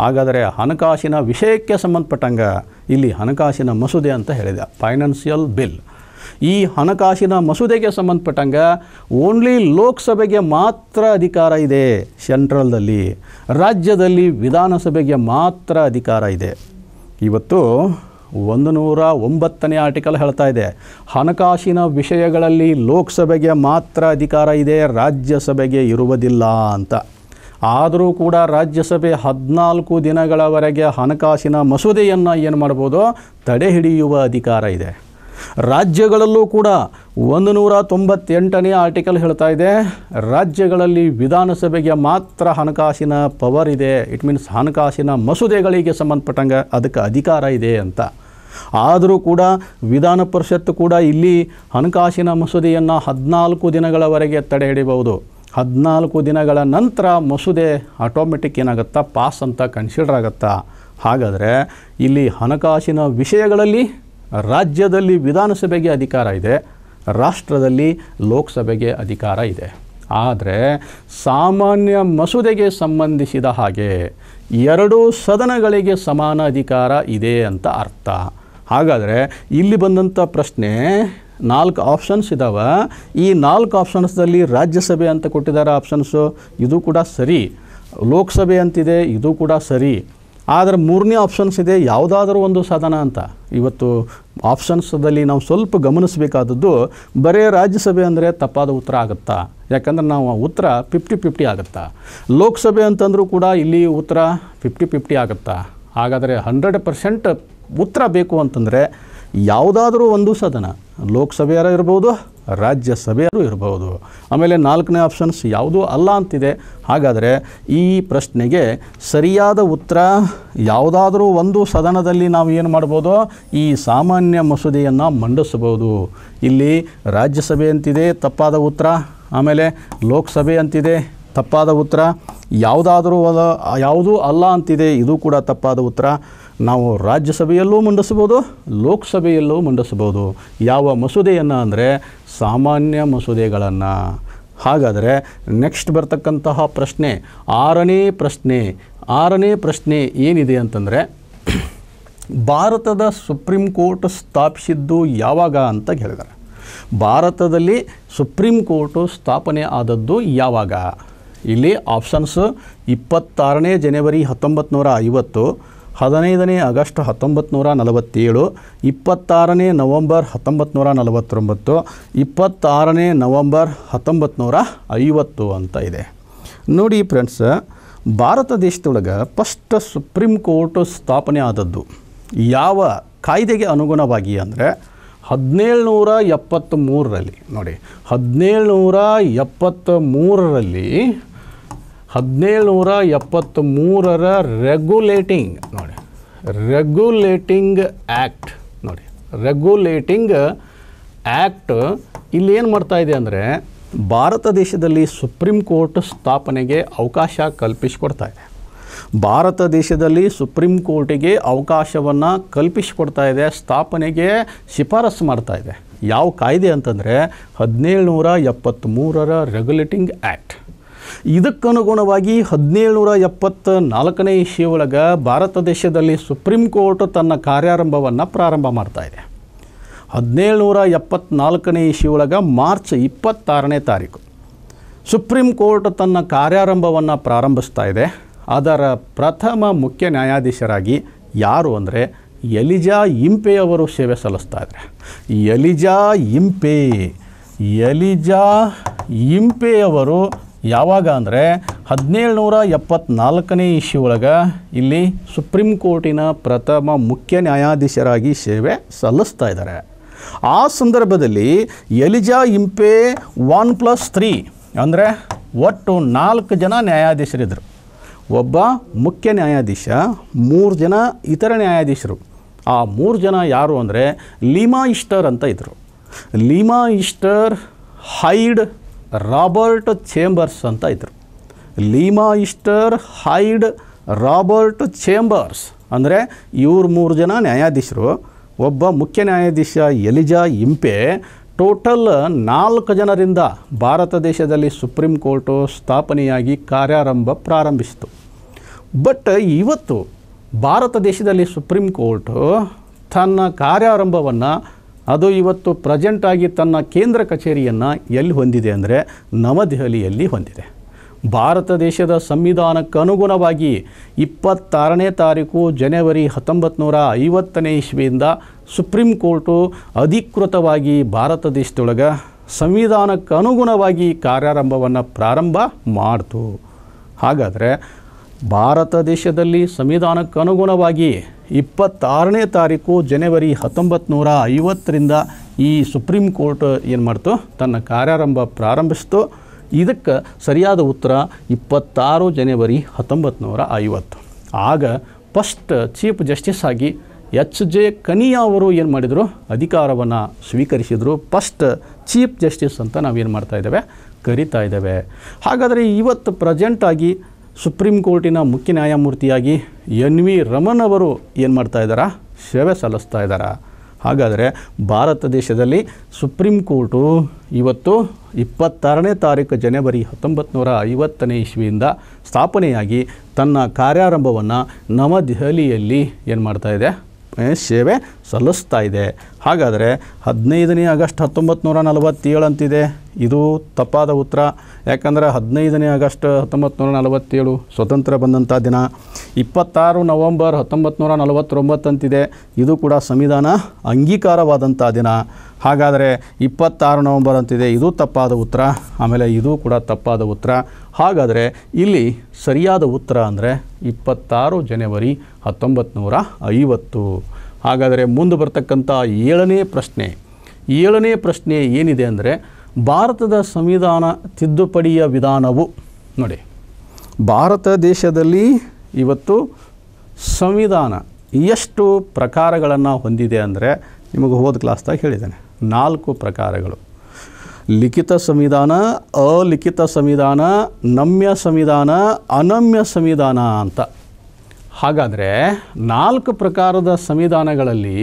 ಹಾಗಾದರೆ ಹಣಕಾಸಿನ ವಿಷಯಕ್ಕೆ ಸಂಬಂಧಪಟ್ಟಂಗೆ ಇಲ್ಲಿ ಹಣಕಾಸಿನ ಮಸೂದೆ ಅಂತ ಹೇಳಿದೆ ಫೈನಾನ್ಷಿಯಲ್ ಬಿಲ್ ಈ ಹಣಕಾಸಿನ ಮಸೂದೆಗೆ ಸಂಬಂಧಪಟ್ಟಂಗೆ ಓನ್ಲಿ ಲೋಕಸಭೆಗೆ ಮಾತ್ರ ಅಧಿಕಾರ ಇದೆ ಸೆಂಟ್ರಲ್ದಲ್ಲಿ ರಾಜ್ಯದಲ್ಲಿ ವಿಧಾನಸಭೆಗೆ ಮಾತ್ರ ಅಧಿಕಾರ ಇದೆ ಇವತ್ತು ಒಂದು ನೂರ ಒಂಬತ್ತನೇ ಆರ್ಟಿಕಲ್ ಹೇಳ್ತಾ ಇದೆ ಹಣಕಾಸಿನ ವಿಷಯಗಳಲ್ಲಿ ಲೋಕಸಭೆಗೆ ಮಾತ್ರ ಅಧಿಕಾರ ಇದೆ ರಾಜ್ಯಸಭೆಗೆ ಇರುವುದಿಲ್ಲ ಅಂತ ಆದರೂ ಕೂಡ ರಾಜ್ಯಸಭೆ ಹದಿನಾಲ್ಕು ದಿನಗಳವರೆಗೆ ಹಣಕಾಸಿನ ಮಸೂದೆಯನ್ನು ಏನು ಮಾಡ್ಬೋದು ತಡೆ ಹಿಡಿಯುವ ಅಧಿಕಾರ ಇದೆ ರಾಜ್ಯಗಳಲ್ಲೂ ಕೂಡ ಒಂದು ನೂರ ತೊಂಬತ್ತೆಂಟನೇ ಆರ್ಟಿಕಲ್ ಹೇಳ್ತಾ ಇದೆ ರಾಜ್ಯಗಳಲ್ಲಿ ವಿಧಾನಸಭೆಗೆ ಮಾತ್ರ ಹಣಕಾಸಿನ ಪವರ್ ಇದೆ ಇಟ್ ಮೀನ್ಸ್ ಹಣಕಾಸಿನ ಮಸೂದೆಗಳಿಗೆ ಸಂಬಂಧಪಟ್ಟಂಗೆ ಅದಕ್ಕೆ ಅಧಿಕಾರ ಇದೆ ಅಂತ ಆದರೂ ಕೂಡ ವಿಧಾನ ಪರಿಷತ್ತು ಕೂಡ ಇಲ್ಲಿ ಹಣಕಾಸಿನ ಮಸೂದೆಯನ್ನು ಹದಿನಾಲ್ಕು ದಿನಗಳವರೆಗೆ ತಡೆ ಹಿಡಿಬಹುದು ಹದಿನಾಲ್ಕು ದಿನಗಳ ನಂತರ ಮಸೂದೆ ಆಟೋಮೆಟಿಕ್ ಏನಾಗುತ್ತಾ ಪಾಸ್ ಅಂತ ಕನ್ಸಿಡರ್ ಆಗುತ್ತಾ ಹಾಗಾದರೆ ಇಲ್ಲಿ ಹಣಕಾಸಿನ ವಿಷಯಗಳಲ್ಲಿ ರಾಜ್ಯದಲ್ಲಿ ವಿಧಾನಸಭೆಗೆ ಅಧಿಕಾರ ಇದೆ ರಾಷ್ಟ್ರದಲ್ಲಿ ಲೋಕಸಭೆಗೆ ಅಧಿಕಾರ ಇದೆ ಆದರೆ ಸಾಮಾನ್ಯ ಮಸೂದೆಗೆ ಸಂಬಂಧಿಸಿದ ಹಾಗೆ ಎರಡೂ ಸದನಗಳಿಗೆ ಸಮಾನ ಅಧಿಕಾರ ಇದೆ ಅಂತ ಅರ್ಥ ಹಾಗಾದರೆ ಇಲ್ಲಿ ಬಂದಂಥ ಪ್ರಶ್ನೆ ನಾಲ್ಕು ಆಪ್ಷನ್ಸ್ ಇದ್ದಾವೆ ಈ ನಾಲ್ಕು ಆಪ್ಷನ್ಸ್ದಲ್ಲಿ ರಾಜ್ಯಸಭೆ ಅಂತ ಕೊಟ್ಟಿದ್ದಾರೆ ಆಪ್ಷನ್ಸು ಇದು ಕೂಡ ಸರಿ ಲೋಕಸಭೆ ಅಂತಿದೆ ಇದು ಕೂಡ ಸರಿ ಆದರೆ ಮೂರನೇ ಆಪ್ಷನ್ಸ್ ಇದೆ ಯಾವುದಾದ್ರೂ ಒಂದು ಸಾಧನ ಅಂತ ಇವತ್ತು ಆಪ್ಷನ್ಸ್ದಲ್ಲಿ ನಾವು ಸ್ವಲ್ಪ ಗಮನಿಸಬೇಕಾದದ್ದು ಬರೀ ರಾಜ್ಯಸಭೆ ಅಂದರೆ ತಪ್ಪಾದ ಉತ್ತರ ಆಗುತ್ತಾ ಯಾಕಂದ್ರೆ ನಾವು ಉತ್ತರ ಫಿಫ್ಟಿ ಫಿಫ್ಟಿ ಆಗುತ್ತಾ ಲೋಕಸಭೆ ಅಂತಂದರೂ ಕೂಡ ಇಲ್ಲಿ ಉತ್ತರ ಫಿಫ್ಟಿ ಫಿಫ್ಟಿ ಆಗುತ್ತಾ ಹಾಗಾದರೆ ಹಂಡ್ರೆಡ್ ಪರ್ಸೆಂಟ್ ಉತ್ತರ ಬೇಕು ಅಂತಂದರೆ ಯಾವುದಾದ್ರೂ ಒಂದು ಸದನ ಲೋಕಸಭೆಯಾರ ಇರ್ಬೋದು ರಾಜ್ಯಸಭೆಯಲ್ಲೂ ಇರಬಹುದು ಆಮೇಲೆ ನಾಲ್ಕನೇ ಆಪ್ಷನ್ಸ್ ಯಾವುದೂ ಅಲ್ಲ ಅಂತಿದೆ ಹಾಗಾದರೆ ಈ ಪ್ರಶ್ನೆಗೆ ಸರಿಯಾದ ಉತ್ತರ ಯಾವುದಾದರೂ ಒಂದು ಸದನದಲ್ಲಿ ನಾವು ಏನು ಮಾಡ್ಬೋದು ಈ ಸಾಮಾನ್ಯ ಮಸೂದೆಯನ್ನು ಮಂಡಿಸಬಹುದು ಇಲ್ಲಿ ರಾಜ್ಯಸಭೆ ಅಂತಿದೆ ತಪ್ಪಾದ ಉತ್ತರ ಆಮೇಲೆ ಲೋಕಸಭೆ ಅಂತಿದೆ ತಪ್ಪಾದ ಉತ್ತರ ಯಾವುದಾದರೂ ಯಾವುದೂ ಅಲ್ಲ ಅಂತಿದೆ ಇದು ಕೂಡ ತಪ್ಪಾದ ಉತ್ತರ ನಾವು ರಾಜ್ಯಸಭೆಯಲ್ಲೂ ಮಂಡಿಸ್ಬೋದು ಲೋಕಸಭೆಯಲ್ಲೂ ಮಂಡಿಸ್ಬೋದು ಯಾವ ಮಸೂದೆಯನ್ನು ಅಂದರೆ ಸಾಮಾನ್ಯ ಮಸೂದೆಗಳನ್ನು ಹಾಗಾದರೆ ನೆಕ್ಸ್ಟ್ ಬರ್ತಕ್ಕಂತಹ ಪ್ರಶ್ನೆ ಆರನೇ ಪ್ರಶ್ನೆ ಆರನೇ ಪ್ರಶ್ನೆ ಏನಿದೆ ಅಂತಂದರೆ ಭಾರತದ ಸುಪ್ರೀಂ ಕೋರ್ಟ್ ಸ್ಥಾಪಿಸಿದ್ದು ಯಾವಾಗ ಅಂತ ಹೇಳಿದ್ದಾರೆ ಭಾರತದಲ್ಲಿ ಸುಪ್ರೀಂ ಕೋರ್ಟು ಸ್ಥಾಪನೆ ಆದದ್ದು ಯಾವಾಗ ಇಲ್ಲಿ ಆಪ್ಷನ್ಸ್ ಇಪ್ಪತ್ತಾರನೇ ಜನವರಿ ಹತ್ತೊಂಬತ್ತು ನೂರ ಐವತ್ತು ಹದಿನೈದನೇ ಆಗಸ್ಟ್ ಹತ್ತೊಂಬತ್ತು ನೂರ ನಲವತ್ತೇಳು ಇಪ್ಪತ್ತಾರನೇ ನವಂಬರ್ ಹತ್ತೊಂಬತ್ತು ನೂರ ನಲವತ್ತೊಂಬತ್ತು ಇಪ್ಪತ್ತಾರನೇ ನವಂಬರ್ ಹತ್ತೊಂಬತ್ತು ನೂರ ಐವತ್ತು ಅಂತ ಇದೆ ನೋಡಿ ಫ್ರೆಂಡ್ಸ್ ಭಾರತ ದೇಶದೊಳಗೆ ಫಸ್ಟ್ ಸುಪ್ರೀಂ ಕೋರ್ಟ್ ಸ್ಥಾಪನೆ ಆದದ್ದು ಯಾವ ಕಾಯ್ದೆಗೆ ಅನುಗುಣವಾಗಿ ಅಂದರೆ ಹದಿನೇಳು ನೂರ ಎಪ್ಪತ್ತ್ಮೂರರಲ್ಲಿ ನೋಡಿ ಹದಿನೇಳು ನೂರ ಎಪ್ಪತ್ತ್ಮೂರರಲ್ಲಿ ಎಪ್ಪತ್ತ್ ಮೂರರ ರೆಗ್ಯುಲೇಟಿಂಗ್ ನೋಡಿ ರೆಗ್ಯುಲೇಟಿಂಗ್ ಆ್ಯಕ್ಟ್ ನೋಡಿ ರೆಗ್ಯುಲೇಟಿಂಗ್ ಆ್ಯಕ್ಟ್ ಇಲ್ಲಿ ಏನು ಮಾಡ್ತಾ ಇದೆ ಅಂದರೆ ಭಾರತ ದೇಶದಲ್ಲಿ ಸುಪ್ರೀಂ ಕೋರ್ಟ್ ಸ್ಥಾಪನೆಗೆ ಅವಕಾಶ ಕಲ್ಪಿಸಿಕೊಡ್ತಾ ಇದೆ ಭಾರತ ದೇಶದಲ್ಲಿ ಸುಪ್ರೀಂ ಕೋರ್ಟಿಗೆ ಅವಕಾಶವನ್ನು ಕಲ್ಪಿಸಿಕೊಡ್ತಾ ಇದೆ ಸ್ಥಾಪನೆಗೆ ಶಿಫಾರಸು ಮಾಡ್ತಾ ಇದೆ ಯಾವ ಕಾಯ್ದೆ ಅಂತಂದರೆ ನೂರ ಎಪ್ಪತ್ತ್ಮೂರರ ರೆಗ್ಯುಲೇಟಿಂಗ್ ಆ್ಯಕ್ಟ್ ಇದಕ್ಕನುಗುಣವಾಗಿ ನೂರ ಎಪ್ಪತ್ತ ನಾಲ್ಕನೇ ಇಶಿಯೊಳಗೆ ಭಾರತ ದೇಶದಲ್ಲಿ ಸುಪ್ರೀಂ ಕೋರ್ಟ್ ತನ್ನ ಕಾರ್ಯಾರಂಭವನ್ನು ಪ್ರಾರಂಭ ಮಾಡ್ತಾ ಇದೆ ಹದಿನೇಳುನೂರ ಎಪ್ಪತ್ತ್ನಾಲ್ಕನೇ ಒಳಗೆ ಮಾರ್ಚ್ ಇಪ್ಪತ್ತಾರನೇ ತಾರೀಕು ಸುಪ್ರೀಂ ಕೋರ್ಟ್ ತನ್ನ ಕಾರ್ಯಾರಂಭವನ್ನು ಪ್ರಾರಂಭಿಸ್ತಾ ಇದೆ ಅದರ ಪ್ರಥಮ ಮುಖ್ಯ ನ್ಯಾಯಾಧೀಶರಾಗಿ ಯಾರು ಅಂದರೆ ಎಲಿಜಾ ಇಂಪೆ ಅವರು ಸೇವೆ ಸಲ್ಲಿಸ್ತಾ ಇದ್ದಾರೆ ಎಲಿಜಾ ಇಂಪೆ ಎಲಿಜಾ ಇಂಪೆ ಅವರು ಯಾವಾಗ ಅಂದರೆ ನೂರ ಎಪ್ಪತ್ನಾಲ್ಕನೇ ಇಶ್ಯೂ ಒಳಗೆ ಇಲ್ಲಿ ಸುಪ್ರೀಂ ಕೋರ್ಟಿನ ಪ್ರಥಮ ಮುಖ್ಯ ನ್ಯಾಯಾಧೀಶರಾಗಿ ಸೇವೆ ಸಲ್ಲಿಸ್ತಾ ಇದ್ದಾರೆ ಆ ಸಂದರ್ಭದಲ್ಲಿ Elijah Impey one plus three ಅಂದರೆ ಒಟ್ಟು ನಾಲ್ಕು ಜನ ನ್ಯಾಯಾಧೀಶರಿದ್ದರು ಒಬ್ಬ ಮುಖ್ಯ ನ್ಯಾಯಾಧೀಶ ಮೂರು ಜನ ಇತರ ನ್ಯಾಯಾಧೀಶರು ಆ ಮೂರು ಜನ ಯಾರು ಅಂದರೆ ಲೀಮಾ ಇಸ್ಟರ್ ಅಂತ ಇದ್ದರು Lemaistre Hyde Robert Chambers ಅಂತ ಇದ್ದರು Lemaistre Hyde Robert Chambers ಅಂದರೆ ಇವ್ರ ಮೂರು ಜನ ನ್ಯಾಯಾಧೀಶರು ಒಬ್ಬ ಮುಖ್ಯ ನ್ಯಾಯಾಧೀಶ ಎಲಿಜಾ ಇಂಪೆ ಟೋಟಲ್ ನಾಲ್ಕು ಜನರಿಂದ ಭಾರತ ದೇಶದಲ್ಲಿ ಸುಪ್ರೀಂ ಕೋರ್ಟು ಸ್ಥಾಪನೆಯಾಗಿ ಕಾರ್ಯಾರಂಭ ಪ್ರಾರಂಭಿಸಿತು ಬಟ್ ಇವತ್ತು ಭಾರತ ದೇಶದಲ್ಲಿ ಸುಪ್ರೀಂ ಕೋರ್ಟು ತನ್ನ ಕಾರ್ಯಾರಂಭವನ್ನು ಅದು ಇವತ್ತು ಪ್ರೆಸೆಂಟ್ ತನ್ನ ಕೇಂದ್ರ ಕಚೇರಿಯನ್ನು ಎಲ್ಲಿ ಹೊಂದಿದೆ ಅಂದರೆ ನವದೆಹಲಿಯಲ್ಲಿ ಹೊಂದಿದೆ ಭಾರತ ದೇಶದ ಸಂವಿಧಾನಕ್ಕನುಗುಣವಾಗಿ ಇಪ್ಪತ್ತಾರನೇ ತಾರೀಕು ಜನವರಿ ಹತ್ತೊಂಬತ್ತು ನೂರ ಐವತ್ತನೇ ಇಸ್ವಿಯಿಂದ ಸುಪ್ರೀಂ ಕೋರ್ಟು ಅಧಿಕೃತವಾಗಿ ಭಾರತ ದೇಶದೊಳಗೆ ಸಂವಿಧಾನಕ್ಕನುಗುಣವಾಗಿ ಕಾರ್ಯಾರಂಭವನ್ನು ಪ್ರಾರಂಭ ಮಾಡಿತು ಹಾಗಾದರೆ ಭಾರತ ದೇಶದಲ್ಲಿ ಸಂವಿಧಾನಕ್ಕನುಗುಣವಾಗಿ ಇಪ್ಪತ್ತಾರನೇ ತಾರೀಕು ಜನವರಿ ಹತ್ತೊಂಬತ್ತು ನೂರ ಐವತ್ತರಿಂದ ಈ ಸುಪ್ರೀಂ ಕೋರ್ಟ್ ಏನು ಮಾಡ್ತು ತನ್ನ ಕಾರ್ಯಾರಂಭ ಪ್ರಾರಂಭಿಸ್ತು ಇದಕ್ಕೆ ಸರಿಯಾದ ಉತ್ತರ ಇಪ್ಪತ್ತಾರು ಜನವರಿ ಹತ್ತೊಂಬತ್ತು ನೂರ ಐವತ್ತು ಆಗ ಫಸ್ಟ್ ಚೀಫ್ ಜಸ್ಟಿಸ್ ಆಗಿ ಎಚ್ ಜೆ ಕನಿಯಾ ಅವರು ಏನು ಮಾಡಿದರು ಅಧಿಕಾರವನ್ನು ಸ್ವೀಕರಿಸಿದರು ಫಸ್ಟ್ ಚೀಫ್ ಜಸ್ಟಿಸ್ ಅಂತ ನಾವೇನು ಮಾಡ್ತಾ ಇದ್ದೇವೆ ಕರಿತಾ ಇದ್ದೇವೆ ಹಾಗಾದರೆ ಇವತ್ತು ಪ್ರೆಸೆಂಟಾಗಿ ಸುಪ್ರೀಂ ಕೋರ್ಟಿನ ಮುಖ್ಯ ನ್ಯಾಯಮೂರ್ತಿಯಾಗಿ ಎನ್ ವಿ ರಮನ್ ಅವರು ಏನು ಮಾಡ್ತಾ ಸೇವೆ ಸಲ್ಲಿಸ್ತಾ ಇದ್ದಾರಾ ಹಾಗಾದರೆ ಭಾರತ ದೇಶದಲ್ಲಿ ಸುಪ್ರೀಂ ಕೋರ್ಟು ಇವತ್ತು ಇಪ್ಪತ್ತಾರನೇ ತಾರೀಕು ಜನವರಿ ಹತ್ತೊಂಬತ್ತು ನೂರ ಐವತ್ತನೇ ಇಸ್ವಿಯಿಂದ ಸ್ಥಾಪನೆಯಾಗಿ ತನ್ನ ಕಾರ್ಯಾರಂಭವನ್ನು ನವದೆಹಲಿಯಲ್ಲಿ ಏನು ಮಾಡ್ತಾ ಇದೆ ಸೇವೆ ಸಲ್ಲಿಸ್ತಾ ಇದೆ ಹಾಗಾದರೆ ಹದಿನೈದನೇ ಆಗಸ್ಟ್ ಹತ್ತೊಂಬತ್ತು ನೂರ ನಲವತ್ತೇಳು ಅಂತಿದೆ ಇದು ತಪ್ಪಾದ ಉತ್ತರ ಯಾಕಂದರೆ ಹದಿನೈದನೇ ಆಗಸ್ಟ್ ಹತ್ತೊಂಬತ್ತು ನೂರ ನಲವತ್ತೇಳು ಸ್ವತಂತ್ರ ಬಂದಂಥ ದಿನ ಇಪ್ಪತ್ತಾರು ನವಂಬರ್ ಹತ್ತೊಂಬತ್ತು ನೂರ ನಲವತ್ತೊಂಬತ್ತಂತಿದೆ ಇದು ಕೂಡ ಸಂವಿಧಾನ ಅಂಗೀಕಾರವಾದಂಥ ದಿನ ಹಾಗಾದರೆ ಇಪ್ಪತ್ತಾರು ನವಂಬರ್ ಅಂತಿದೆ ಇದು ತಪ್ಪಾದ ಉತ್ತರ ಆಮೇಲೆ ಇದು ಕೂಡ ತಪ್ಪಾದ ಉತ್ತರ ಹಾಗಾದರೆ ಇಲ್ಲಿ ಸರಿಯಾದ ಉತ್ತರ ಅಂದರೆ ಇಪ್ಪತ್ತಾರು ಜನವರಿ ಹತ್ತೊಂಬತ್ತು ನೂರ ಐವತ್ತು ಹಾಗಾದರೆ ಮುಂದೆ ಬರ್ತಕ್ಕಂಥ ಏಳನೇ ಪ್ರಶ್ನೆ ಏಳನೇ ಪ್ರಶ್ನೆ ಏನಿದೆ ಅಂದರೆ ಭಾರತದ ಸಂವಿಧಾನ ತಿದ್ದುಪಡಿಯ ವಿಧಾನವು ನೋಡಿ ಭಾರತ ದೇಶದಲ್ಲಿ ಇವತ್ತು ಸಂವಿಧಾನ ಎಷ್ಟು ಪ್ರಕಾರಗಳನ್ನು ಹೊಂದಿದೆ ಅಂದರೆ ನಿಮಗೆ ಹೋದ ಕ್ಲಾಸ್ದಾಗ ಹೇಳಿದ್ದೇನೆ ನಾಲ್ಕು ಪ್ರಕಾರಗಳು ಲಿಖಿತ ಸಂವಿಧಾನ ಅಲಿಖಿತ ಸಂವಿಧಾನ ನಮ್ಯ ಸಂವಿಧಾನ ಅನಮ್ಯ ಸಂವಿಧಾನ ಅಂತ ಹಾಗಾದರೆ ನಾಲ್ಕು ಪ್ರಕಾರದ ಸಂವಿಧಾನಗಳಲ್ಲಿ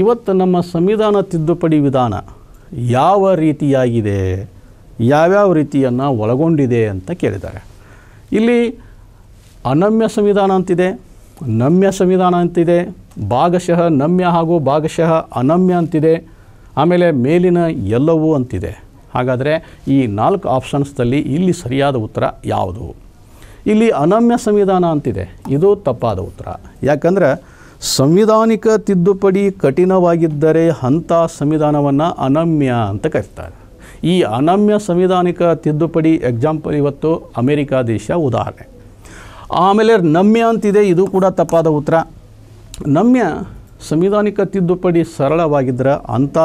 ಇವತ್ತು ನಮ್ಮ ಸಂವಿಧಾನ ತಿದ್ದುಪಡಿ ವಿಧಾನ ಯಾವ ರೀತಿಯಾಗಿದೆ ಯಾವ್ಯಾವ ರೀತಿಯನ್ನು ಒಳಗೊಂಡಿದೆ ಅಂತ ಕೇಳಿದ್ದಾರೆ ಇಲ್ಲಿ ಅನಮ್ಯ ಸಂವಿಧಾನ ಅಂತಿದೆ ನಮ್ಯ ಸಂವಿಧಾನ ಅಂತಿದೆ ಭಾಗಶಃ ನಮ್ಯ ಹಾಗೂ ಭಾಗಶಃ ಅನಮ್ಯ ಅಂತಿದೆ ಆಮೇಲೆ ಮೇಲಿನ ಎಲ್ಲವೂ ಅಂತಿದೆ ಹಾಗಾದರೆ ಈ ನಾಲ್ಕು ಆಪ್ಷನ್ಸ್ದಲ್ಲಿ ಇಲ್ಲಿ ಸರಿಯಾದ ಉತ್ತರ ಯಾವುದು ಇಲ್ಲಿ ಅನಮ್ಯ ಸಂವಿಧಾನ ಅಂತಿದೆ ಇದು ತಪ್ಪಾದ ಉತ್ತರ ಯಾಕಂದರೆ ಸಂವಿಧಾನಿಕ ತಿದ್ದುಪಡಿ ಕಠಿಣವಾಗಿದ್ದರೆ ಅಂಥ ಸಂವಿಧಾನವನ್ನು ಅನಮ್ಯ ಅಂತ ಕರೀತಾರೆ ಈ ಅನಮ್ಯ ಸಂವಿಧಾನಿಕ ತಿದ್ದುಪಡಿ ಎಕ್ಸಾಂಪಲ್ ಇವತ್ತು ಅಮೇರಿಕಾ ದೇಶ ಉದಾಹರಣೆ ಆಮೇಲೆ ನಮ್ಯ ಅಂತಿದೆ ಇದು ಕೂಡ ತಪ್ಪಾದ ಉತ್ತರ ನಮ್ಯ ಸಂವಿಧಾನಿಕ ತಿದ್ದುಪಡಿ ಸರಳವಾಗಿದ್ದರೆ ಅಂಥ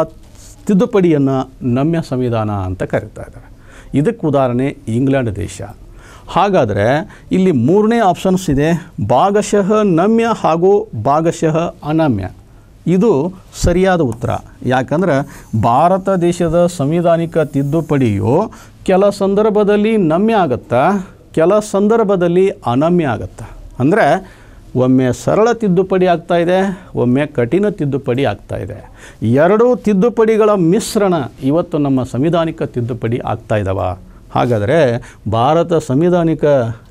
ತಿದ್ದುಪಡಿಯನ್ನು ನಮ್ಯ ಸಂವಿಧಾನ ಅಂತ ಕರೀತಾ ಇದ್ದಾರೆ ಇದಕ್ಕೆ ಉದಾಹರಣೆ ಇಂಗ್ಲೆಂಡ್ ದೇಶ ಹಾಗಾದರೆ ಇಲ್ಲಿ ಮೂರನೇ ಆಪ್ಷನ್ಸ್ ಇದೆ ಭಾಗಶಃ ನಮ್ಯ ಹಾಗೂ ಭಾಗಶಃ ಅನಮ್ಯ ಇದು ಸರಿಯಾದ ಉತ್ತರ ಯಾಕಂದರೆ ಭಾರತ ದೇಶದ ಸಂವಿಧಾನಿಕ ತಿದ್ದುಪಡಿಯು ಕೆಲ ಸಂದರ್ಭದಲ್ಲಿ ನಮ್ಯ ಆಗುತ್ತಾ ಕೆಲ ಸಂದರ್ಭದಲ್ಲಿ ಅನಮ್ಯ ಆಗುತ್ತಾ ಅಂದರೆ ಒಮ್ಮೆ ಸರಳ ತಿದ್ದುಪಡಿ ಆಗ್ತಾಯಿದೆ ಒಮ್ಮೆ ಕಠಿಣ ತಿದ್ದುಪಡಿ ಆಗ್ತಾಯಿದೆ ಎರಡೂ ತಿದ್ದುಪಡಿಗಳ ಮಿಶ್ರಣ ಇವತ್ತು ನಮ್ಮ ಸಂವಿಧಾನಿಕ ತಿದ್ದುಪಡಿ ಆಗ್ತಾ ಇದ್ದಾವೆ ಹಾಗಾದರೆ ಭಾರತ ಸಂವಿಧಾನಿಕ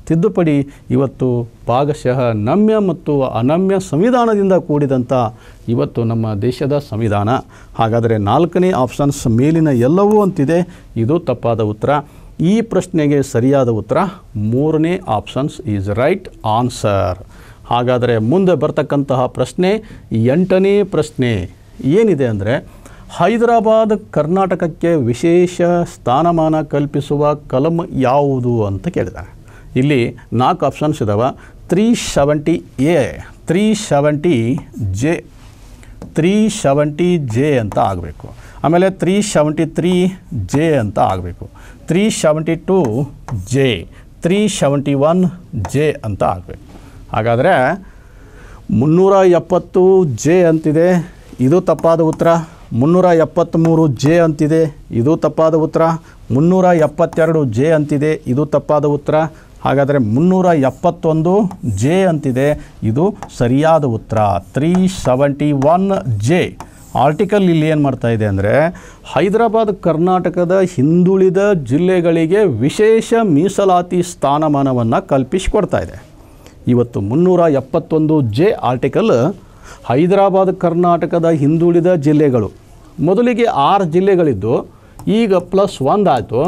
ತಿದ್ದುಪಡಿ ಇವತ್ತು ಭಾಗಶಃ ನಮ್ಯ ಮತ್ತು ಅನಮ್ಯ ಸಂವಿಧಾನದಿಂದ ಕೂಡಿದಂಥ ಇವತ್ತು ನಮ್ಮ ದೇಶದ ಸಂವಿಧಾನ ಹಾಗಾದರೆ ನಾಲ್ಕನೇ ಆಪ್ಷನ್ಸ್ ಮೇಲಿನ ಎಲ್ಲವೂ ಅಂತಿದೆ ಇದು ತಪ್ಪಾದ ಉತ್ತರ ಈ ಪ್ರಶ್ನೆಗೆ ಸರಿಯಾದ ಉತ್ತರ ಮೂರನೇ ಆಪ್ಷನ್ಸ್ ಈಸ್ ರೈಟ್ ಆನ್ಸರ್ ಹಾಗಾದರೆ ಮುಂದೆ ಬರ್ತಕ್ಕಂತಹ ಪ್ರಶ್ನೆ ಎಂಟನೇ ಪ್ರಶ್ನೆ ಏನಿದೆ ಅಂದರೆ ಹೈದರಾಬಾದ್ ಕರ್ನಾಟಕಕ್ಕೆ ವಿಶೇಷ ಸ್ಥಾನಮಾನ ಕಲ್ಪಿಸುವ ಕಲಂ ಯಾವುದು ಅಂತ ಕೇಳಿದ ಇಲ್ಲಿ ನಾಲ್ಕು ಆಪ್ಷನ್ಸ್ ಇದಾವೆ three seventy A three seventy J three seventy J ಅಂತ ಆಗಬೇಕು ಆಮೇಲೆ ತ್ರೀ ಸೆವೆಂಟಿ ತ್ರೀ ಜೆ ಅಂತ ಆಗಬೇಕು three seventy two J three seventy one J ಅಂತ ಆಗಬೇಕು ಹಾಗಾದರೆ ಮುನ್ನೂರ ಎಪ್ಪತ್ತು ಜೆ ಅಂತಿದೆ ಇದು ತಪ್ಪಾದ ಉತ್ತರ ಮುನ್ನೂರ ಎಪ್ಪತ್ತ್ಮೂರು ಜೆ ಅಂತಿದೆ ಇದು ತಪ್ಪಾದ ಉತ್ತರ ಮುನ್ನೂರ ಎಪ್ಪತ್ತೆರಡು ಜೆ ಅಂತಿದೆ ಇದು ತಪ್ಪಾದ ಉತ್ತರ ಹಾಗಾದರೆ ಮುನ್ನೂರ ಎಪ್ಪತ್ತೊಂದು ಜೆ ಅಂತಿದೆ ಇದು ಸರಿಯಾದ ಉತ್ತರ three seventy one J article ಇಲ್ಲಿ ಏನು ಮಾಡ್ತಾ ಇದೆ ಅಂದರೆ ಹೈದರಾಬಾದ್ ಕರ್ನಾಟಕದ ಹಿಂದುಳಿದ ಜಿಲ್ಲೆಗಳಿಗೆ ವಿಶೇಷ ಮೀಸಲಾತಿ ಸ್ಥಾನಮಾನವನ್ನು ಕಲ್ಪಿಸಿಕೊಡ್ತಾ ಇದೆ ಇವತ್ತು ಮುನ್ನೂರ ಎಪ್ಪತ್ತೊಂದು ಜೆ ಆರ್ಟಿಕಲ್ ಹೈದರಾಬಾದ್ ಕರ್ನಾಟಕದ ಹಿಂದುಳಿದ ಜಿಲ್ಲೆಗಳು ಮೊದಲಿಗೆ ಆರು ಜಿಲ್ಲೆಗಳಿದ್ದು ಈಗ ಪ್ಲಸ್ ಆಯಿತು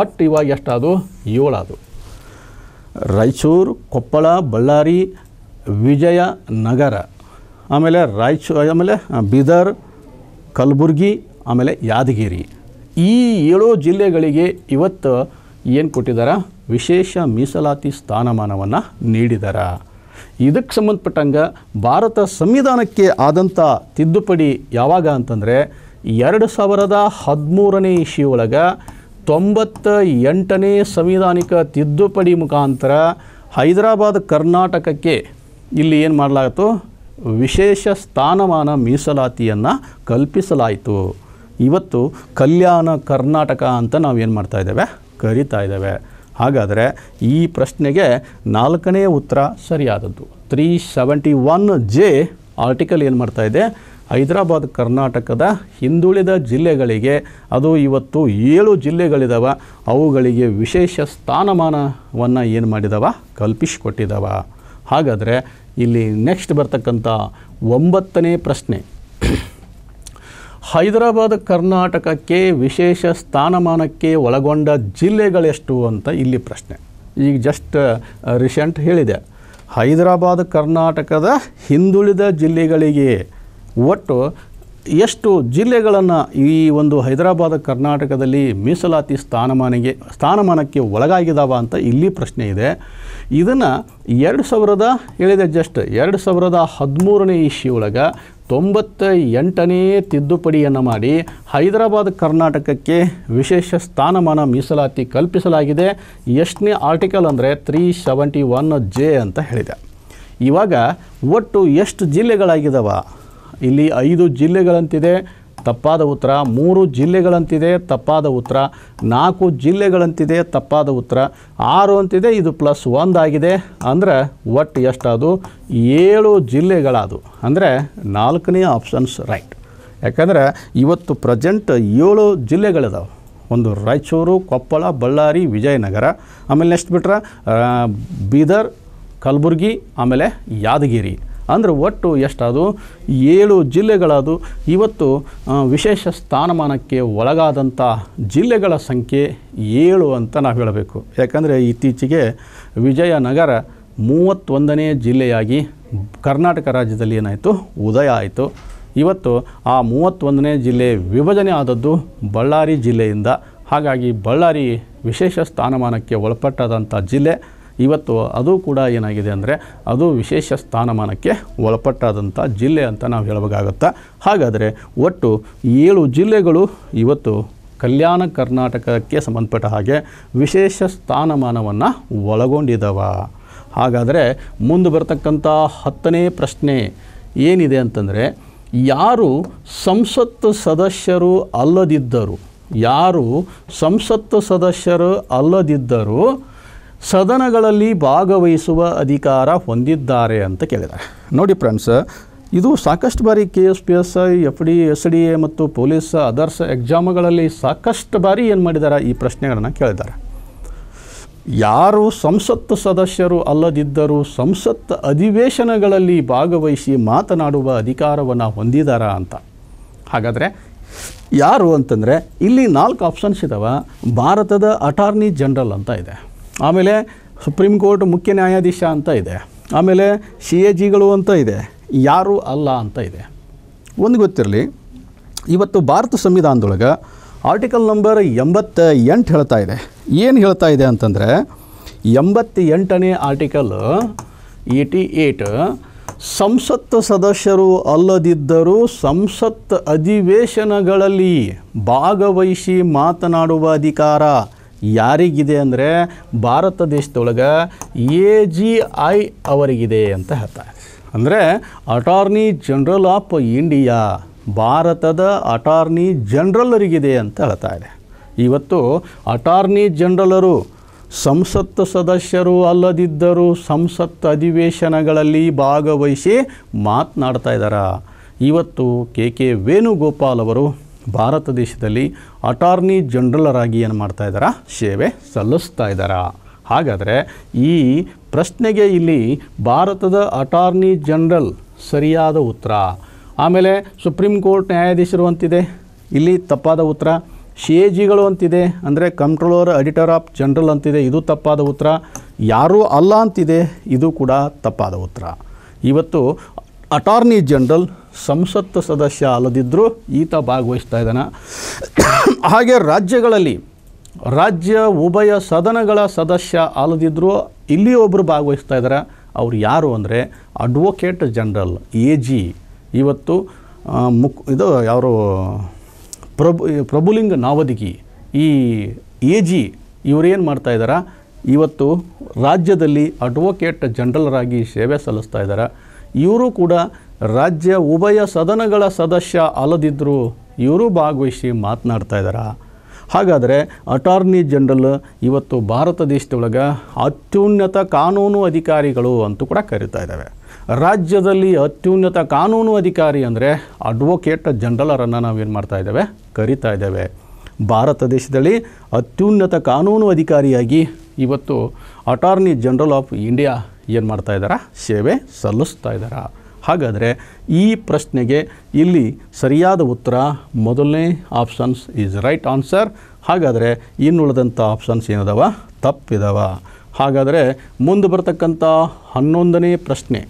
ಒಟ್ಟು ಇವಾಗ ಎಷ್ಟಾದವು ಏಳಾದು ರಾಯಚೂರು ಕೊಪ್ಪಳ ಬಳ್ಳಾರಿ ವಿಜಯನಗರ ಆಮೇಲೆ ರಾಯಚೂ ಆಮೇಲೆ ಬೀದರ್ ಕಲಬುರ್ಗಿ ಆಮೇಲೆ ಯಾದಗಿರಿ ಈ ಏಳು ಜಿಲ್ಲೆಗಳಿಗೆ ಇವತ್ತು ಏನು ಕೊಟ್ಟಿದ್ದಾರೆ ವಿಶೇಷ ಮೀಸಲಾತಿ ಸ್ಥಾನಮಾನವನ್ನು ನೀಡಿದ್ದಾರೆ ಇದಕ್ಕೆ ಸಂಬಂಧಪಟ್ಟಂಗೆ ಭಾರತ ಸಂವಿಧಾನಕ್ಕೆ ಆದಂಥ ತಿದ್ದುಪಡಿ ಯಾವಾಗ ಅಂತಂದರೆ ಎರಡು ಸಾವಿರದ ಹದಿಮೂರನೇ ಇಶಿ ಒಳಗೆ ತೊಂಬತ್ತ ಎಂಟನೇ ಸಂವಿಧಾನಿಕ ತಿದ್ದುಪಡಿ ಮುಖಾಂತರ ಹೈದರಾಬಾದ್ ಕರ್ನಾಟಕಕ್ಕೆ ಇಲ್ಲಿ ಏನು ಮಾಡಲಾಯಿತು ವಿಶೇಷ ಸ್ಥಾನಮಾನ ಮೀಸಲಾತಿಯನ್ನು ಕಲ್ಪಿಸಲಾಯಿತು ಇವತ್ತು ಕಲ್ಯಾಣ ಕರ್ನಾಟಕ ಅಂತ ನಾವು ಏನು ಮಾಡ್ತಾಯಿದ್ದೇವೆ ಕರಿತಾ ಇದ್ದೇವೆ ಹಾಗಾದರೆ ಈ ಪ್ರಶ್ನೆಗೆ ನಾಲ್ಕನೇ ಉತ್ತರ ಸರಿಯಾದದ್ದು three seventy one J article ಏನು ಮಾಡ್ತಾಯಿದೆ ಹೈದರಾಬಾದ್ ಕರ್ನಾಟಕದ ಹಿಂದುಳಿದ ಜಿಲ್ಲೆಗಳಿಗೆ ಅದು ಇವತ್ತು ಏಳು ಜಿಲ್ಲೆಗಳಿದಾವೆ ಅವುಗಳಿಗೆ ವಿಶೇಷ ಸ್ಥಾನಮಾನವನ್ನು ಏನು ಮಾಡಿದವ ಕಲ್ಪಿಸಿಕೊಟ್ಟಿದವ ಹಾಗಾದರೆ ಇಲ್ಲಿ ನೆಕ್ಸ್ಟ್ ಬರ್ತಕ್ಕಂಥ ಒಂಬತ್ತನೇ ಪ್ರಶ್ನೆ ಹೈದರಾಬಾದ್ ಕರ್ನಾಟಕಕ್ಕೆ ವಿಶೇಷ ಸ್ಥಾನಮಾನಕ್ಕೆ ಒಳಗೊಂಡ ಜಿಲ್ಲೆಗಳೆಷ್ಟು ಅಂತ ಇಲ್ಲಿ ಪ್ರಶ್ನೆ ಈಗ ಜಸ್ಟ್ ರೀಸೆಂಟ್ ಹೇಳಿದೆ ಹೈದರಾಬಾದ್ ಕರ್ನಾಟಕದ ಹಿಂದುಳಿದ ಜಿಲ್ಲೆಗಳಿಗೆ ಒಟ್ಟು ಎಷ್ಟು ಜಿಲ್ಲೆಗಳನ್ನು ಈ ಒಂದು ಹೈದರಾಬಾದ್ ಕರ್ನಾಟಕದಲ್ಲಿ ಮೀಸಲಾತಿ ಸ್ಥಾನಮಾನಿಗೆ ಸ್ಥಾನಮಾನಕ್ಕೆ ಒಳಗಾಗಿದಾವ ಅಂತ ಇಲ್ಲಿ ಪ್ರಶ್ನೆ ಇದೆ ಇದನ್ನು ಎರಡು ಸಾವಿರದ ಹೇಳಿದೆ ಜಸ್ಟ್ ಎರಡು ಸಾವಿರದ ಹದಿಮೂರನೇ ಇಶಿಯೊಳಗೆ ತೊಂಬತ್ತ ಎಂಟನೇ ತಿದ್ದುಪಡಿಯನ್ನು ಮಾಡಿ ಹೈದರಾಬಾದ್ ಕರ್ನಾಟಕಕ್ಕೆ ವಿಶೇಷ ಸ್ಥಾನಮಾನ ಮೀಸಲಾತಿ ಕಲ್ಪಿಸಲಾಗಿದೆ ಎಷ್ಟನೇ ಆರ್ಟಿಕಲ್ ಅಂದರೆ ತ್ರೀ ಸೆವೆಂಟಿ ಒನ್ ಜೆ ಅಂತ ಹೇಳಿದೆ ಇವಾಗ ಒಟ್ಟು ಎಷ್ಟು ಜಿಲ್ಲೆಗಳಾಗಿದ್ದಾವೆ ಇಲ್ಲಿ ಐದು ಜಿಲ್ಲೆಗಳಂತಿದೆ ತಪ್ಪಾದ ಉತ್ತರ ಮೂರು ಜಿಲ್ಲೆಗಳಂತಿದೆ ತಪ್ಪಾದ ಉತ್ತರ ನಾಲ್ಕು ಜಿಲ್ಲೆಗಳಂತಿದೆ ತಪ್ಪಾದ ಉತ್ತರ ಆರು ಅಂತಿದೆ ಇದು ಪ್ಲಸ್ ಒಂದಾಗಿದೆ ಅಂದರೆ ಒಟ್ಟು ಎಷ್ಟಾದು ಏಳು ಜಿಲ್ಲೆಗಳದು ಅಂದರೆ ನಾಲ್ಕನೇ ಆಪ್ಷನ್ಸ್ ರೈಟ್ ಯಾಕಂದರೆ ಇವತ್ತು ಪ್ರೆಸೆಂಟ್ ಏಳು ಜಿಲ್ಲೆಗಳಿದಾವೆ ಒಂದು ರಾಯಚೂರು ಕೊಪ್ಪಳ ಬಳ್ಳಾರಿ ವಿಜಯನಗರ ಆಮೇಲೆ ನೆಕ್ಸ್ಟ್ ಬಿಟ್ರೆ ಬೀದರ್ ಕಲಬುರ್ಗಿ ಆಮೇಲೆ ಯಾದಗಿರಿ ಅಂದರೆ ಒಟ್ಟು ಎಷ್ಟಾದರೂ ಏಳು ಜಿಲ್ಲೆಗಳದು ಇವತ್ತು ವಿಶೇಷ ಸ್ಥಾನಮಾನಕ್ಕೆ ಒಳಗಾದಂಥ ಜಿಲ್ಲೆಗಳ ಸಂಖ್ಯೆ ಏಳು ಅಂತ ನಾವು ಹೇಳಬೇಕು ಯಾಕಂದರೆ ಇತ್ತೀಚೆಗೆ ವಿಜಯನಗರ ಮೂವತ್ತೊಂದನೇ ಜಿಲ್ಲೆಯಾಗಿ ಕರ್ನಾಟಕ ರಾಜ್ಯದಲ್ಲಿ ಏನಾಯಿತು ಉದಯ ಆಯಿತು ಇವತ್ತು ಆ ಮೂವತ್ತೊಂದನೇ ಜಿಲ್ಲೆ ವಿಭಜನೆ ಆದದ್ದು ಬಳ್ಳಾರಿ ಜಿಲ್ಲೆಯಿಂದ ಹಾಗಾಗಿ ಬಳ್ಳಾರಿ ವಿಶೇಷ ಸ್ಥಾನಮಾನಕ್ಕೆ ಒಳಪಟ್ಟಾದಂಥ ಜಿಲ್ಲೆ ಇವತ್ತು ಅದು ಕೂಡ ಏನಾಗಿದೆ ಅಂದರೆ ಅದು ವಿಶೇಷ ಸ್ಥಾನಮಾನಕ್ಕೆ ಒಳಪಟ್ಟಾದಂಥ ಜಿಲ್ಲೆ ಅಂತ ನಾವು ಹೇಳಬೇಕಾಗತ್ತಾ ಹಾಗಾದರೆ ಒಟ್ಟು ಏಳು ಜಿಲ್ಲೆಗಳು ಇವತ್ತು ಕಲ್ಯಾಣ ಕರ್ನಾಟಕಕ್ಕೆ ಸಂಬಂಧಪಟ್ಟ ಹಾಗೆ ವಿಶೇಷ ಸ್ಥಾನಮಾನವನ್ನು ಒಳಗೊಂಡಿದ್ದಾವ ಹಾಗಾದರೆ ಮುಂದೆ ಬರತಕ್ಕಂಥ ಹತ್ತನೇ ಪ್ರಶ್ನೆ ಏನಿದೆ ಅಂತಂದರೆ ಯಾರು ಸಂಸತ್ತು ಸದಸ್ಯರು ಅಲ್ಲದಿದ್ದರು ಯಾರು ಸಂಸತ್ತು ಸದಸ್ಯರು ಅಲ್ಲದಿದ್ದರೂ ಸದನಗಳಲ್ಲಿ ಭಾಗವಹಿಸುವ ಅಧಿಕಾರ ಹೊಂದಿದ್ದಾರೆ ಅಂತ ಕೇಳಿದ್ದಾರೆ ನೋಡಿ ಫ್ರೆಂಡ್ಸ್ ಇದು ಸಾಕಷ್ಟು ಬಾರಿ K S P S I F D S D A ಮತ್ತು ಪೊಲೀಸ್ ಅದರ್ಸ್ ಎಕ್ಸಾಮ್ಗಳಲ್ಲಿ ಸಾಕಷ್ಟು ಬಾರಿ ಏನು ಮಾಡಿದ್ದಾರೆ ಈ ಪ್ರಶ್ನೆಗಳನ್ನು ಕೇಳಿದ್ದಾರೆ ಯಾರು ಸಂಸತ್ತು ಸದಸ್ಯರು ಅಲ್ಲದಿದ್ದರೂ ಸಂಸತ್ ಅಧಿವೇಶನಗಳಲ್ಲಿ ಭಾಗವಹಿಸಿ ಮಾತನಾಡುವ ಅಧಿಕಾರವನ್ನು ಹೊಂದಿದಾರಾ ಅಂತ ಹಾಗಾದರೆ ಯಾರು ಅಂತಂದರೆ ಇಲ್ಲಿ ನಾಲ್ಕು ಆಪ್ಷನ್ಸ್ ಇದ್ದಾವೆ ಭಾರತದ ಅಟಾರ್ನಿ ಜನರಲ್ ಅಂತ ಇದೆ ಆಮೇಲೆ ಸುಪ್ರೀಂ ಕೋರ್ಟ್ ಮುಖ್ಯ ನ್ಯಾಯಾಧೀಶ ಅಂತ ಇದೆ ಆಮೇಲೆ ಸಿ ಎ ಜಿಗಳು ಅಂತ ಇದೆ ಯಾರು ಅಲ್ಲ ಅಂತ ಇದೆ ಒಂದು ಗೊತ್ತಿರಲಿ ಇವತ್ತು ಭಾರತ ಸಂವಿಧಾನದೊಳಗೆ ಆರ್ಟಿಕಲ್ ನಂಬರ್ ಎಂಬತ್ತ ಎಂಟು ಹೇಳ್ತಾ ಇದೆ ಏನು ಹೇಳ್ತಾ ಇದೆ ಅಂತಂದರೆ ಎಂಬತ್ತೆಂಟನೇ ಆರ್ಟಿಕಲ್ ಏಯ್ಟಿ ಏಯ್ಟ್ ಸಂಸತ್ತು ಸದಸ್ಯರು ಅಲ್ಲದಿದ್ದರೂ ಸಂಸತ್ ಅಧಿವೇಶನಗಳಲ್ಲಿ ಭಾಗವಹಿಸಿ ಮಾತನಾಡುವ ಅಧಿಕಾರ ಯಾರಿಗಿದೆ ಅಂದರೆ ಭಾರತ ದೇಶದೊಳಗೆ ಎ ಜಿ ಐ ಅವರಿಗಿದೆ ಅಂತ ಹೇಳ್ತಾರೆ ಅಂದರೆ ಅಟಾರ್ನಿ ಜನರಲ್ ಆಫ್ ಇಂಡಿಯಾ ಭಾರತದ ಅಟಾರ್ನಿ ಜನರಲ್ಲರಿಗಿದೆ ಅಂತ ಹೇಳ್ತಾ ಇದೆ ಇವತ್ತು ಅಟಾರ್ನಿ ಜನರಲರು ಸಂಸತ್ತು ಸದಸ್ಯರು ಅಲ್ಲದಿದ್ದರೂ ಸಂಸತ್ತು ಅಧಿವೇಶನಗಳಲ್ಲಿ ಭಾಗವಹಿಸಿ ಮಾತನಾಡ್ತಾ ಇದ್ದಾರೆ ಇವತ್ತು ಕೆ ಕೆ ವೇಣುಗೋಪಾಲ್ ಅವರು ಭಾರತ ದೇಶದಲ್ಲಿ ಅಟಾರ್ನಿ ಜನರಲರಾಗಿ ಏನು ಮಾಡ್ತಾ ಇದ್ದಾರಾ ಸೇವೆ ಸಲ್ಲಿಸ್ತಾ ಇದ್ದಾರಾ ಹಾಗಾದರೆ ಈ ಪ್ರಶ್ನೆಗೆ ಇಲ್ಲಿ ಭಾರತದ ಅಟಾರ್ನಿ ಜನರಲ್ ಸರಿಯಾದ ಉತ್ತರ ಆಮೇಲೆ ಸುಪ್ರೀಂ ಕೋರ್ಟ್ ನ್ಯಾಯಾಧೀಶರು ಅಂತಿದೆ ಇಲ್ಲಿ ತಪ್ಪಾದ ಉತ್ತರ ಜಿಗಳು ಅಂತಿದೆ ಅಂದರೆ ಕಂಟ್ರೋಲರ್ ಅಡಿಟರ್ ಆಫ್ ಜನರಲ್ ಅಂತಿದೆ ಇದು ತಪ್ಪಾದ ಉತ್ತರ ಯಾರೂ ಅಲ್ಲ ಅಂತಿದೆ ಇದು ಕೂಡ ತಪ್ಪಾದ ಉತ್ತರ ಇವತ್ತು ಅಟಾರ್ನಿ ಜನರಲ್ ಸಂಸತ್ತು ಸದಸ್ಯ ಅಲ್ಲದಿದ್ದರೂ ಈತ ಭಾಗವಹಿಸ್ತಾ ಇದ್ದಾನೆ ಹಾಗೆ ರಾಜ್ಯಗಳಲ್ಲಿ ರಾಜ್ಯ ಉಭಯ ಸದನಗಳ ಸದಸ್ಯ ಅಲ್ಲದಿದ್ದರೂ ಇಲ್ಲಿ ಒಬ್ಬರು ಭಾಗವಹಿಸ್ತಾ ಇದ್ದಾರೆ ಅವರು ಯಾರು ಅಂದರೆ ಅಡ್ವೊಕೇಟ್ ಜನರಲ್ ಎ ಜಿ ಇವತ್ತು ಮುಕ್ ಇದು ಯಾರು ಪ್ರಭು ಪ್ರಭುಲಿಂಗ ನಾವದಿಗಿ ಈ ಎ ಜಿ ಇವರೇನು ಮಾಡ್ತಾ ಇವತ್ತು ರಾಜ್ಯದಲ್ಲಿ ಅಡ್ವೊಕೇಟ್ ಜನರಲ್ರಾಗಿ ಸೇವೆ ಸಲ್ಲಿಸ್ತಾ ಇದ್ದಾರೆ ಇವರು ಕೂಡ ರಾಜ್ಯ ಉಭಯ ಸದನಗಳ ಸದಸ್ಯ ಅಲ್ಲದಿದ್ದರೂ ಇವರು ಭಾಗವಹಿಸಿ ಮಾತನಾಡ್ತಾ ಇದ್ದಾರೆ ಹಾಗಾದರೆ ಅಟಾರ್ನಿ ಜನರಲ್ ಇವತ್ತು ಭಾರತ ದೇಶದೊಳಗೆ ಅತ್ಯುನ್ನತ ಕಾನೂನು ಅಧಿಕಾರಿಗಳು ಅಂತೂ ಕೂಡ ಕರೀತಾ ಇದ್ದಾವೆ ರಾಜ್ಯದಲ್ಲಿ ಅತ್ಯುನ್ನತ ಕಾನೂನು ಅಧಿಕಾರಿ ಅಂದರೆ ಅಡ್ವೊಕೇಟ್ ಜನರಲರನ್ನು ನಾವೇನು ಮಾಡ್ತಾ ಇದ್ದೇವೆ ಕರಿತಾ ಇದ್ದೇವೆ ಭಾರತ ದೇಶದಲ್ಲಿ ಅತ್ಯುನ್ನತ ಕಾನೂನು ಅಧಿಕಾರಿಯಾಗಿ ಇವತ್ತು ಅಟಾರ್ನಿ ಜನರಲ್ ಆಫ್ ಇಂಡಿಯಾ ಏನು ಮಾಡ್ತಾ ಇದ್ದಾರಾ ಸೇವೆ ಸಲ್ಲಿಸ್ತಾ ಇದ್ದಾರಾ ಹಾಗಾದರೆ ಈ ಪ್ರಶ್ನೆಗೆ ಇಲ್ಲಿ ಸರಿಯಾದ ಉತ್ತರ ಮೊದಲನೇ ಆಪ್ಷನ್ಸ್ ಈಸ್ ರೈಟ್ ಆನ್ಸರ್ ಹಾಗಾದರೆ ಇನ್ನುಳಿದಂಥ ಆಪ್ಷನ್ಸ್ ಏನದವ ತಪ್ಪಿದವ ಹಾಗಾದರೆ ಮುಂದೆ ಬರ್ತಕ್ಕಂಥ ಹನ್ನೊಂದನೇ ಪ್ರಶ್ನೆ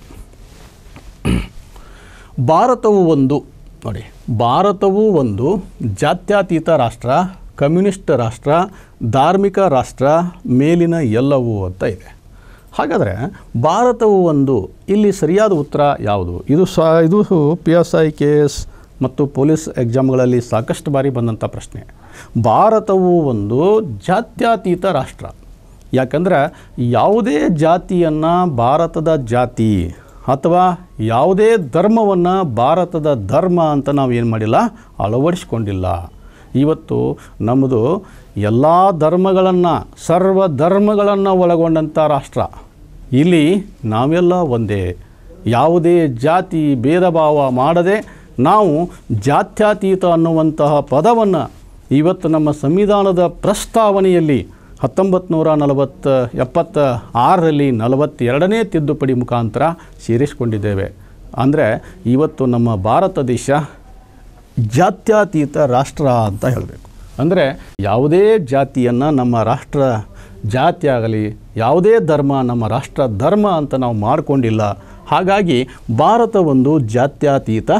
ಭಾರತವು ಒಂದು ನೋಡಿ ಭಾರತವು ಒಂದು ಜಾತ್ಯತೀತ ರಾಷ್ಟ್ರ ಕಮ್ಯುನಿಸ್ಟ್ ರಾಷ್ಟ್ರ ಧಾರ್ಮಿಕ ರಾಷ್ಟ್ರ ಮೇಲಿನ ಎಲ್ಲವೂ ಅಂತ ಇದೆ ಹಾಗಾದರೆ ಭಾರತವು ಒಂದು ಇಲ್ಲಿ ಸರಿಯಾದ ಉತ್ತರ ಯಾವುದು ಇದು ಸ ಇದು P S I K S ಮತ್ತು ಪೊಲೀಸ್ ಎಕ್ಸಾಮ್ಗಳಲ್ಲಿ ಸಾಕಷ್ಟು ಬಾರಿ ಬಂದಂಥ ಪ್ರಶ್ನೆ ಭಾರತವು ಒಂದು ಜಾತ್ಯತೀತ ರಾಷ್ಟ್ರ ಯಾಕಂದರೆ ಯಾವುದೇ ಜಾತಿಯನ್ನು ಭಾರತದ ಜಾತಿ ಅಥವಾ ಯಾವುದೇ ಧರ್ಮವನ್ನು ಭಾರತದ ಧರ್ಮ ಅಂತ ನಾವು ಏನು ಮಾಡಿಲ್ಲ ಅಳವಡಿಸ್ಕೊಂಡಿಲ್ಲ ಇವತ್ತು ನಮ್ಮದು ಎಲ್ಲ ಧರ್ಮಗಳನ್ನು ಸರ್ವ ಧರ್ಮಗಳನ್ನು ಒಳಗೊಂಡಂಥ ರಾಷ್ಟ್ರ ಇಲ್ಲಿ ನಾವೆಲ್ಲ ಒಂದೇ ಯಾವುದೇ ಜಾತಿ ಭೇದ ಭಾವ ಮಾಡದೆ ನಾವು ಜಾತ್ಯಾತೀತ ಅನ್ನುವಂತಹ ಪದವನ್ನು ಇವತ್ತು ನಮ್ಮ ಸಂವಿಧಾನದ ಪ್ರಸ್ತಾವನೆಯಲ್ಲಿ ಹತ್ತೊಂಬತ್ತು ನೂರ ನಲವತ್ತ ಎಪ್ಪತ್ತ ಆರರಲ್ಲಿ ನಲವತ್ತೆರಡನೇ ತಿದ್ದುಪಡಿ ಮುಖಾಂತರ ಸೇರಿಸಿಕೊಂಡಿದ್ದೇವೆ ಅಂದರೆ ಇವತ್ತು ನಮ್ಮ ಭಾರತ ದೇಶ ಜಾತ್ಯತೀತ ರಾಷ್ಟ್ರ ಅಂತ ಹೇಳಬೇಕು ಅಂದರೆ ಯಾವುದೇ ಜಾತಿಯನ್ನು ನಮ್ಮ ರಾಷ್ಟ್ರ ಜಾತಿ ಆಗಲಿ ಯಾವುದೇ ಧರ್ಮ ನಮ್ಮ ರಾಷ್ಟ್ರ ಧರ್ಮ ಅಂತ ನಾವು ಮಾಡಿಕೊಂಡಿಲ್ಲ ಹಾಗಾಗಿ ಭಾರತ ಒಂದು ಜಾತ್ಯತೀತ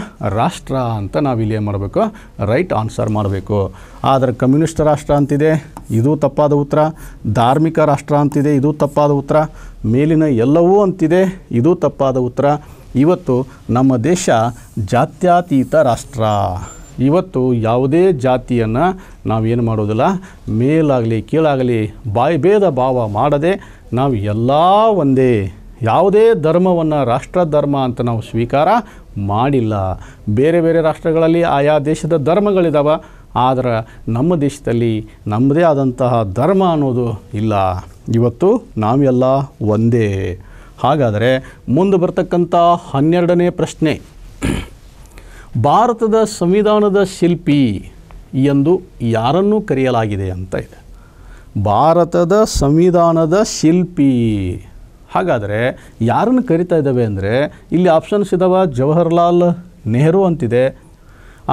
ರಾಷ್ಟ್ರ ಅಂತ ನಾವು ಏನು ಮಾಡಬೇಕು ರೈಟ್ ಆನ್ಸರ್ ಮಾಡಬೇಕು ಆದರೆ ಕಮ್ಯುನಿಸ್ಟ್ ರಾಷ್ಟ್ರ ಅಂತಿದೆ ಇದು ತಪ್ಪಾದ ಉತ್ತರ ಧಾರ್ಮಿಕ ರಾಷ್ಟ್ರ ಅಂತಿದೆ ಇದು ತಪ್ಪಾದ ಉತ್ತರ ಮೇಲಿನ ಎಲ್ಲವೂ ಅಂತಿದೆ ಇದು ತಪ್ಪಾದ ಉತ್ತರ ಇವತ್ತು ನಮ್ಮ ದೇಶ ಜಾತ್ಯಾತೀತ ರಾಷ್ಟ್ರ ಇವತ್ತು ಯಾವುದೇ ಜಾತಿಯನ್ನು ನಾವೇನು ಮಾಡೋದಿಲ್ಲ ಮೇಲಾಗಲಿ ಕೀಳಾಗಲಿ ಬಾಯಿ ಭೇದ ಭಾವ ಮಾಡದೆ ನಾವು ಎಲ್ಲ ಒಂದೇ ಯಾವುದೇ ಧರ್ಮವನ್ನು ರಾಷ್ಟ್ರ ಧರ್ಮ ಅಂತ ನಾವು ಸ್ವೀಕಾರ ಮಾಡಿಲ್ಲ ಬೇರೆ ಬೇರೆ ರಾಷ್ಟ್ರಗಳಲ್ಲಿ ಆಯಾ ದೇಶದ ಧರ್ಮಗಳಿದ್ದಾವೆ ಆದರೆ ನಮ್ಮ ದೇಶದಲ್ಲಿ ನಮ್ಮದೇ ಆದಂತಹ ಧರ್ಮ ಅನ್ನೋದು ಇಲ್ಲ ಇವತ್ತು ನಾವೆಲ್ಲ ಒಂದೇ ಹಾಗಾದರೆ ಮುಂದೆ ಬರ್ತಕ್ಕಂಥ ಹನ್ನೆರಡನೇ ಪ್ರಶ್ನೆ ಭಾರತದ ಸಂವಿಧಾನದ ಶಿಲ್ಪಿ ಎಂದು ಯಾರನ್ನು ಕರೆಯಲಾಗಿದೆ ಅಂತ ಇದೆ ಭಾರತದ ಸಂವಿಧಾನದ ಶಿಲ್ಪಿ ಹಾಗಾದರೆ ಯಾರನ್ನು ಕರಿತಾ ಇದ್ದಾವೆ ಅಂದರೆ ಇಲ್ಲಿ ಆಪ್ಷನ್ಸ್ ಇದ್ದಾವೆ ಜವಹರ್ಲಾಲ್ ನೆಹರು ಅಂತಿದೆ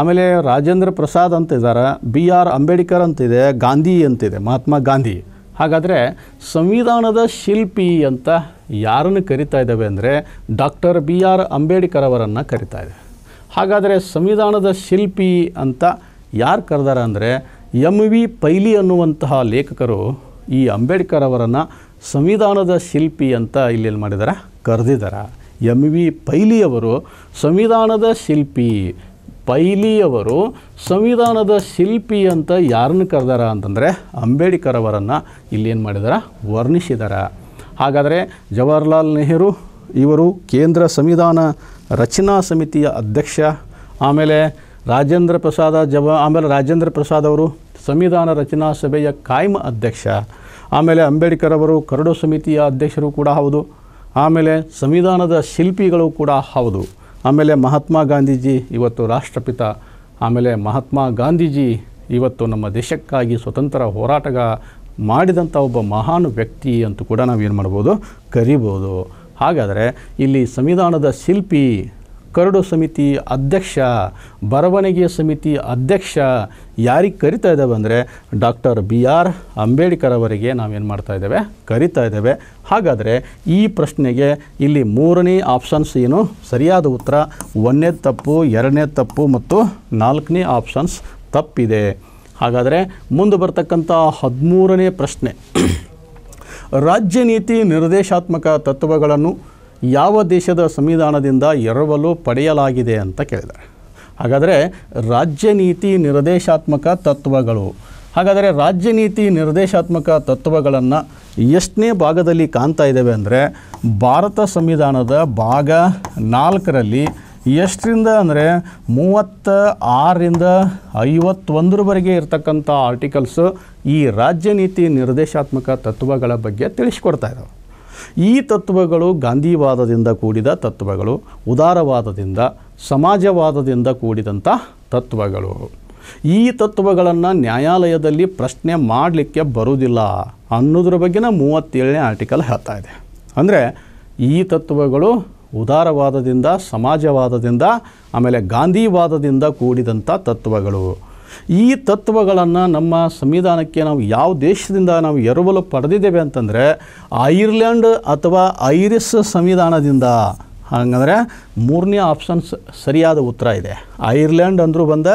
ಆಮೇಲೆ ರಾಜೇಂದ್ರ ಪ್ರಸಾದ್ ಅಂತ ಇದ್ದಾರೆ ಬಿ ಆರ್ ಅಂಬೇಡ್ಕರ್ ಅಂತಿದೆ ಗಾಂಧಿ ಅಂತಿದೆ ಮಹಾತ್ಮ ಗಾಂಧಿ ಹಾಗಾದರೆ ಸಂವಿಧಾನದ ಶಿಲ್ಪಿ ಅಂತ ಯಾರನ್ನು ಕರಿತಾ ಇದ್ದಾವೆ ಅಂದರೆ ಡಾಕ್ಟರ್ ಬಿ ಆರ್ ಅಂಬೇಡ್ಕರ್ ಅವರನ್ನು ಕರಿತಾ ಇದೆ ಹಾಗಾದರೆ ಸಂವಿಧಾನದ ಶಿಲ್ಪಿ ಅಂತ ಯಾರು ಕರೆದಾರ ಅಂದರೆ ಎಮ್ ವಿ ಪೈಲಿ ಅನ್ನುವಂತಹ ಲೇಖಕರು ಈ ಅಂಬೇಡ್ಕರ್ ಅವರನ್ನು ಸಂವಿಧಾನದ ಶಿಲ್ಪಿ ಅಂತ ಇಲ್ಲೇನು ಮಾಡಿದಾರೆ ಕರೆದಿದ್ದಾರೆ ಎಮ್ ವಿ ಪೈಲಿಯವರು ಸಂವಿಧಾನದ ಶಿಲ್ಪಿ ಪೈಲಿಯವರು ಸಂವಿಧಾನದ ಶಿಲ್ಪಿ ಅಂತ ಯಾರನ್ನು ಕರೆದಾರ ಅಂತಂದರೆ ಅಂಬೇಡ್ಕರ್ ಅವರನ್ನು ಇಲ್ಲೇನು ಮಾಡಿದಾರ ವರ್ಣಿಸಿದಾರ ಹಾಗಾದರೆ ಜವಾಹರ್ಲಾಲ್ ನೆಹರು ಇವರು ಕೇಂದ್ರ ಸಂವಿಧಾನ ರಚನಾ ಸಮಿತಿಯ ಅಧ್ಯಕ್ಷ ಆಮೇಲೆ ರಾಜೇಂದ್ರ ಪ್ರಸಾದ ಜವ ಆಮೇಲೆ ರಾಜೇಂದ್ರ ಪ್ರಸಾದ್ ಅವರು ಸಂವಿಧಾನ ರಚನಾ ಸಭೆಯ ಕಾಯಂ ಅಧ್ಯಕ್ಷ ಆಮೇಲೆ ಅಂಬೇಡ್ಕರ್ ಅವರು ಕರಡು ಸಮಿತಿಯ ಅಧ್ಯಕ್ಷರು ಕೂಡ ಹೌದು ಆಮೇಲೆ ಸಂವಿಧಾನದ ಶಿಲ್ಪಿಗಳು ಕೂಡ ಹೌದು ಆಮೇಲೆ ಮಹಾತ್ಮ ಗಾಂಧೀಜಿ ಇವತ್ತು ರಾಷ್ಟ್ರಪಿತ ಆಮೇಲೆ ಮಹಾತ್ಮ ಗಾಂಧೀಜಿ ಇವತ್ತು ನಮ್ಮ ದೇಶಕ್ಕಾಗಿ ಸ್ವತಂತ್ರ ಹೋರಾಟಗ ಮಾಡಿದಂಥ ಒಬ್ಬ ಮಹಾನ್ ವ್ಯಕ್ತಿ ಅಂತೂ ಕೂಡ ನಾವು ಏನು ಮಾಡ್ಬೋದು ಕರಿಬೋದು ಹಾಗಾದರೆ ಇಲ್ಲಿ ಸಂವಿಧಾನದ ಶಿಲ್ಪಿ ಕರಡು ಸಮಿತಿ ಅಧ್ಯಕ್ಷ ಬರವಣಿಗೆ ಸಮಿತಿ ಅಧ್ಯಕ್ಷ ಯಾರಿಗೆ ಕರಿತಾ ಇದ್ದೇವೆ ಅಂದರೆ ಡಾಕ್ಟರ್ ಬಿ ಆರ್ ಅಂಬೇಡ್ಕರ್ ಅವರಿಗೆ ನಾವೇನು ಮಾಡ್ತಾ ಇದ್ದೇವೆ ಕರಿತಾ ಇದ್ದೇವೆ ಹಾಗಾದರೆ ಈ ಪ್ರಶ್ನೆಗೆ ಇಲ್ಲಿ ಮೂರನೇ ಆಪ್ಷನ್ಸ್ ಏನು ಸರಿಯಾದ ಉತ್ತರ ಒಂದನೇ ತಪ್ಪು ಎರಡನೇ ತಪ್ಪು ಮತ್ತು ನಾಲ್ಕನೇ ಆಪ್ಷನ್ಸ್ ತಪ್ಪಿದೆ ಹಾಗಾದರೆ ಮುಂದೆ ಬರ್ತಕ್ಕಂಥ ಹದಿಮೂರನೇ ಪ್ರಶ್ನೆ ರಾಜ್ಯ ನೀತಿ ನಿರ್ದೇಶಾತ್ಮಕ ತತ್ವಗಳನ್ನು ಯಾವ ದೇಶದ ಸಂವಿಧಾನದಿಂದ ಎರವಲು ಪಡೆಯಲಾಗಿದೆ ಅಂತ ಕೇಳಿದ್ದಾರೆ ಹಾಗಾದರೆ ರಾಜ್ಯ ನೀತಿ ನಿರ್ದೇಶಾತ್ಮಕ ತತ್ವಗಳು ಹಾಗಾದರೆ ರಾಜ್ಯ ನೀತಿ ನಿರ್ದೇಶಾತ್ಮಕ ತತ್ವಗಳನ್ನು ಎಷ್ಟನೇ ಭಾಗದಲ್ಲಿ ಕಾಣ್ತಾ ಇದ್ದೇವೆ ಅಂದರೆ ಭಾರತ ಸಂವಿಧಾನದ ಭಾಗ ನಾಲ್ಕರಲ್ಲಿ ಎಷ್ಟರಿಂದ ಅಂದರೆ ಮೂವತ್ತ ಆರರಿಂದ ಐವತ್ತೊಂದರವರೆಗೆ ಇರತಕ್ಕಂಥ ಆರ್ಟಿಕಲ್ಸು ಈ ರಾಜ್ಯ ನೀತಿ ನಿರ್ದೇಶಾತ್ಮಕ ತತ್ವಗಳ ಬಗ್ಗೆ ತಿಳಿಸ್ಕೊಡ್ತಾ ಇದ್ದಾವೆ ಈ ತತ್ವಗಳು ಗಾಂಧಿವಾದದಿಂದ ಕೂಡಿದ ತತ್ವಗಳು ಉದಾರವಾದದಿಂದ ಸಮಾಜವಾದದಿಂದ ಕೂಡಿದಂಥ ತತ್ವಗಳು ಈ ತತ್ವಗಳನ್ನು ನ್ಯಾಯಾಲಯದಲ್ಲಿ ಪ್ರಶ್ನೆ ಮಾಡಲಿಕ್ಕೆ ಬರುವುದಿಲ್ಲ ಅನ್ನೋದ್ರ ಬಗ್ಗೆನ ಮೂವತ್ತೇಳನೇ ಆರ್ಟಿಕಲ್ ಹೇಳ್ತಾ ಇದೆ ಅಂದರೆ ಈ ತತ್ವಗಳು ಉದಾರವಾದದಿಂದ ಸಮಾಜವಾದದಿಂದ ಆಮೇಲೆ ಗಾಂಧಿವಾದದಿಂದ ಕೂಡಿದಂಥ ತತ್ವಗಳು ಈ ತತ್ವಗಳನ್ನು ನಮ್ಮ ಸಂವಿಧಾನಕ್ಕೆ ನಾವು ಯಾವ ದೇಶದಿಂದ ನಾವು ಎರವಲು ಪಡೆದಿದ್ದೇವೆ ಅಂತಂದರೆ ಐರ್ಲೆಂಡ್ ಅಥವಾ ಐರಿಸ್ ಸಂವಿಧಾನದಿಂದ ಹಾಗಂದರೆ ಮೂರನೇ ಆಪ್ಷನ್ಸ್ ಸರಿಯಾದ ಉತ್ತರ ಇದೆ ಐರ್ಲೆಂಡ್ ಅಂದರೂ ಬಂದ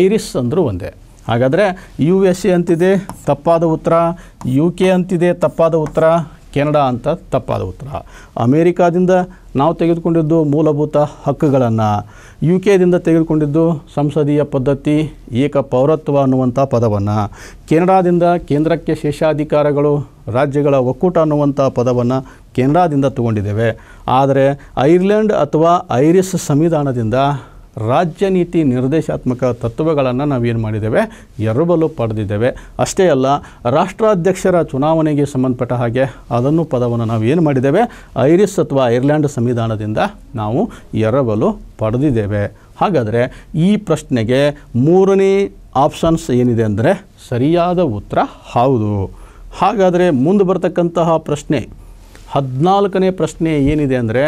ಐರಿಸ್ ಅಂದರೂ ಒಂದೇ ಹಾಗಾದರೆ ಯು ಎಸ್ ಎ ಅಂತಿದೆ ತಪ್ಪಾದ ಉತ್ತರ ಯು ಕೆ ಅಂತಿದೆ ತಪ್ಪಾದ ಉತ್ತರ ಕೆನಡಾ ಅಂತ ತಪ್ಪಾದ ಉತ್ತರ ಅಮೇರಿಕಾದಿಂದ ನಾವು ತೆಗೆದುಕೊಂಡಿದ್ದು ಮೂಲಭೂತ ಹಕ್ಕುಗಳನ್ನು ಯು ಕೆದಿಂದ ತೆಗೆದುಕೊಂಡಿದ್ದು ಸಂಸದೀಯ ಪದ್ಧತಿ ಏಕ ಪೌರತ್ವ ಅನ್ನುವಂಥ ಪದವನ್ನು ಕೆನಡಾದಿಂದ ಕೇಂದ್ರಕ್ಕೆ ಶೇಷಾಧಿಕಾರಗಳು ರಾಜ್ಯಗಳ ಒಕ್ಕೂಟ ಅನ್ನುವಂಥ ಪದವನ್ನು ಕೆನಡಾದಿಂದ ತಗೊಂಡಿದ್ದೇವೆ ಆದರೆ ಐರ್ಲೆಂಡ್ ಅಥವಾ ಐರಿಸ್ ಸಂವಿಧಾನದಿಂದ ರಾಜ್ಯ ನೀತಿ ನಿರ್ದೇಶಾತ್ಮಕ ತತ್ವಗಳನ್ನು ನಾವೇನು ಮಾಡಿದ್ದೇವೆ ಎರಬಲು ಪಡೆದಿದ್ದೇವೆ ಅಷ್ಟೇ ಅಲ್ಲ ರಾಷ್ಟ್ರಾಧ್ಯಕ್ಷರ ಚುನಾವಣೆಗೆ ಸಂಬಂಧಪಟ್ಟ ಹಾಗೆ ಅದನ್ನು ಪದವನ್ನು ನಾವು ಏನು ಮಾಡಿದ್ದೇವೆ ಐರಿಸ್ ಅಥವಾ ಐರ್ಲ್ಯಾಂಡ್ ಸಂವಿಧಾನದಿಂದ ನಾವು ಎರಬಲು ಪಡೆದಿದ್ದೇವೆ ಹಾಗಾದರೆ ಈ ಪ್ರಶ್ನೆಗೆ ಮೂರನೇ ಆಪ್ಷನ್ಸ್ ಏನಿದೆ ಅಂದರೆ ಸರಿಯಾದ ಉತ್ತರ ಹೌದು ಹಾಗಾದರೆ ಮುಂದೆ ಬರ್ತಕ್ಕಂತಹ ಪ್ರಶ್ನೆ ಹದಿನಾಲ್ಕನೇ ಪ್ರಶ್ನೆ ಏನಿದೆ ಅಂದರೆ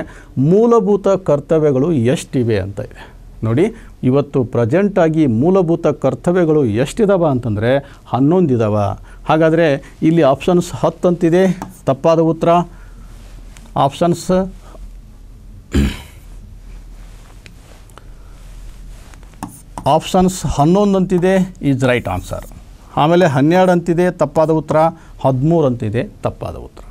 ಮೂಲಭೂತ ಕರ್ತವ್ಯಗಳು ಎಷ್ಟಿವೆ ಅಂತ ಇದೆ ನೋಡಿ ಇವತ್ತು ಪ್ರೆಸೆಂಟಾಗಿ ಮೂಲಭೂತ ಕರ್ತವ್ಯಗಳು ಎಷ್ಟಿದಾವ ಅಂತಂದರೆ ಹನ್ನೊಂದಿದಾವ ಹಾಗಾದರೆ ಇಲ್ಲಿ ಆಪ್ಷನ್ಸ್ ಹತ್ತು ಅಂತಿದೆ ತಪ್ಪಾದ ಉತ್ತರ ಆಪ್ಷನ್ಸ್ ಆಪ್ಷನ್ಸ್ ಹನ್ನೊಂದು ಅಂತಿದೆ ಈಸ್ ರೈಟ್ ಆನ್ಸರ್ ಆಮೇಲೆ ಹನ್ನೆರಡು ಅಂತಿದೆ ತಪ್ಪಾದ ಉತ್ತರ ಹದಿಮೂರು ಅಂತಿದೆ ತಪ್ಪಾದ ಉತ್ತರ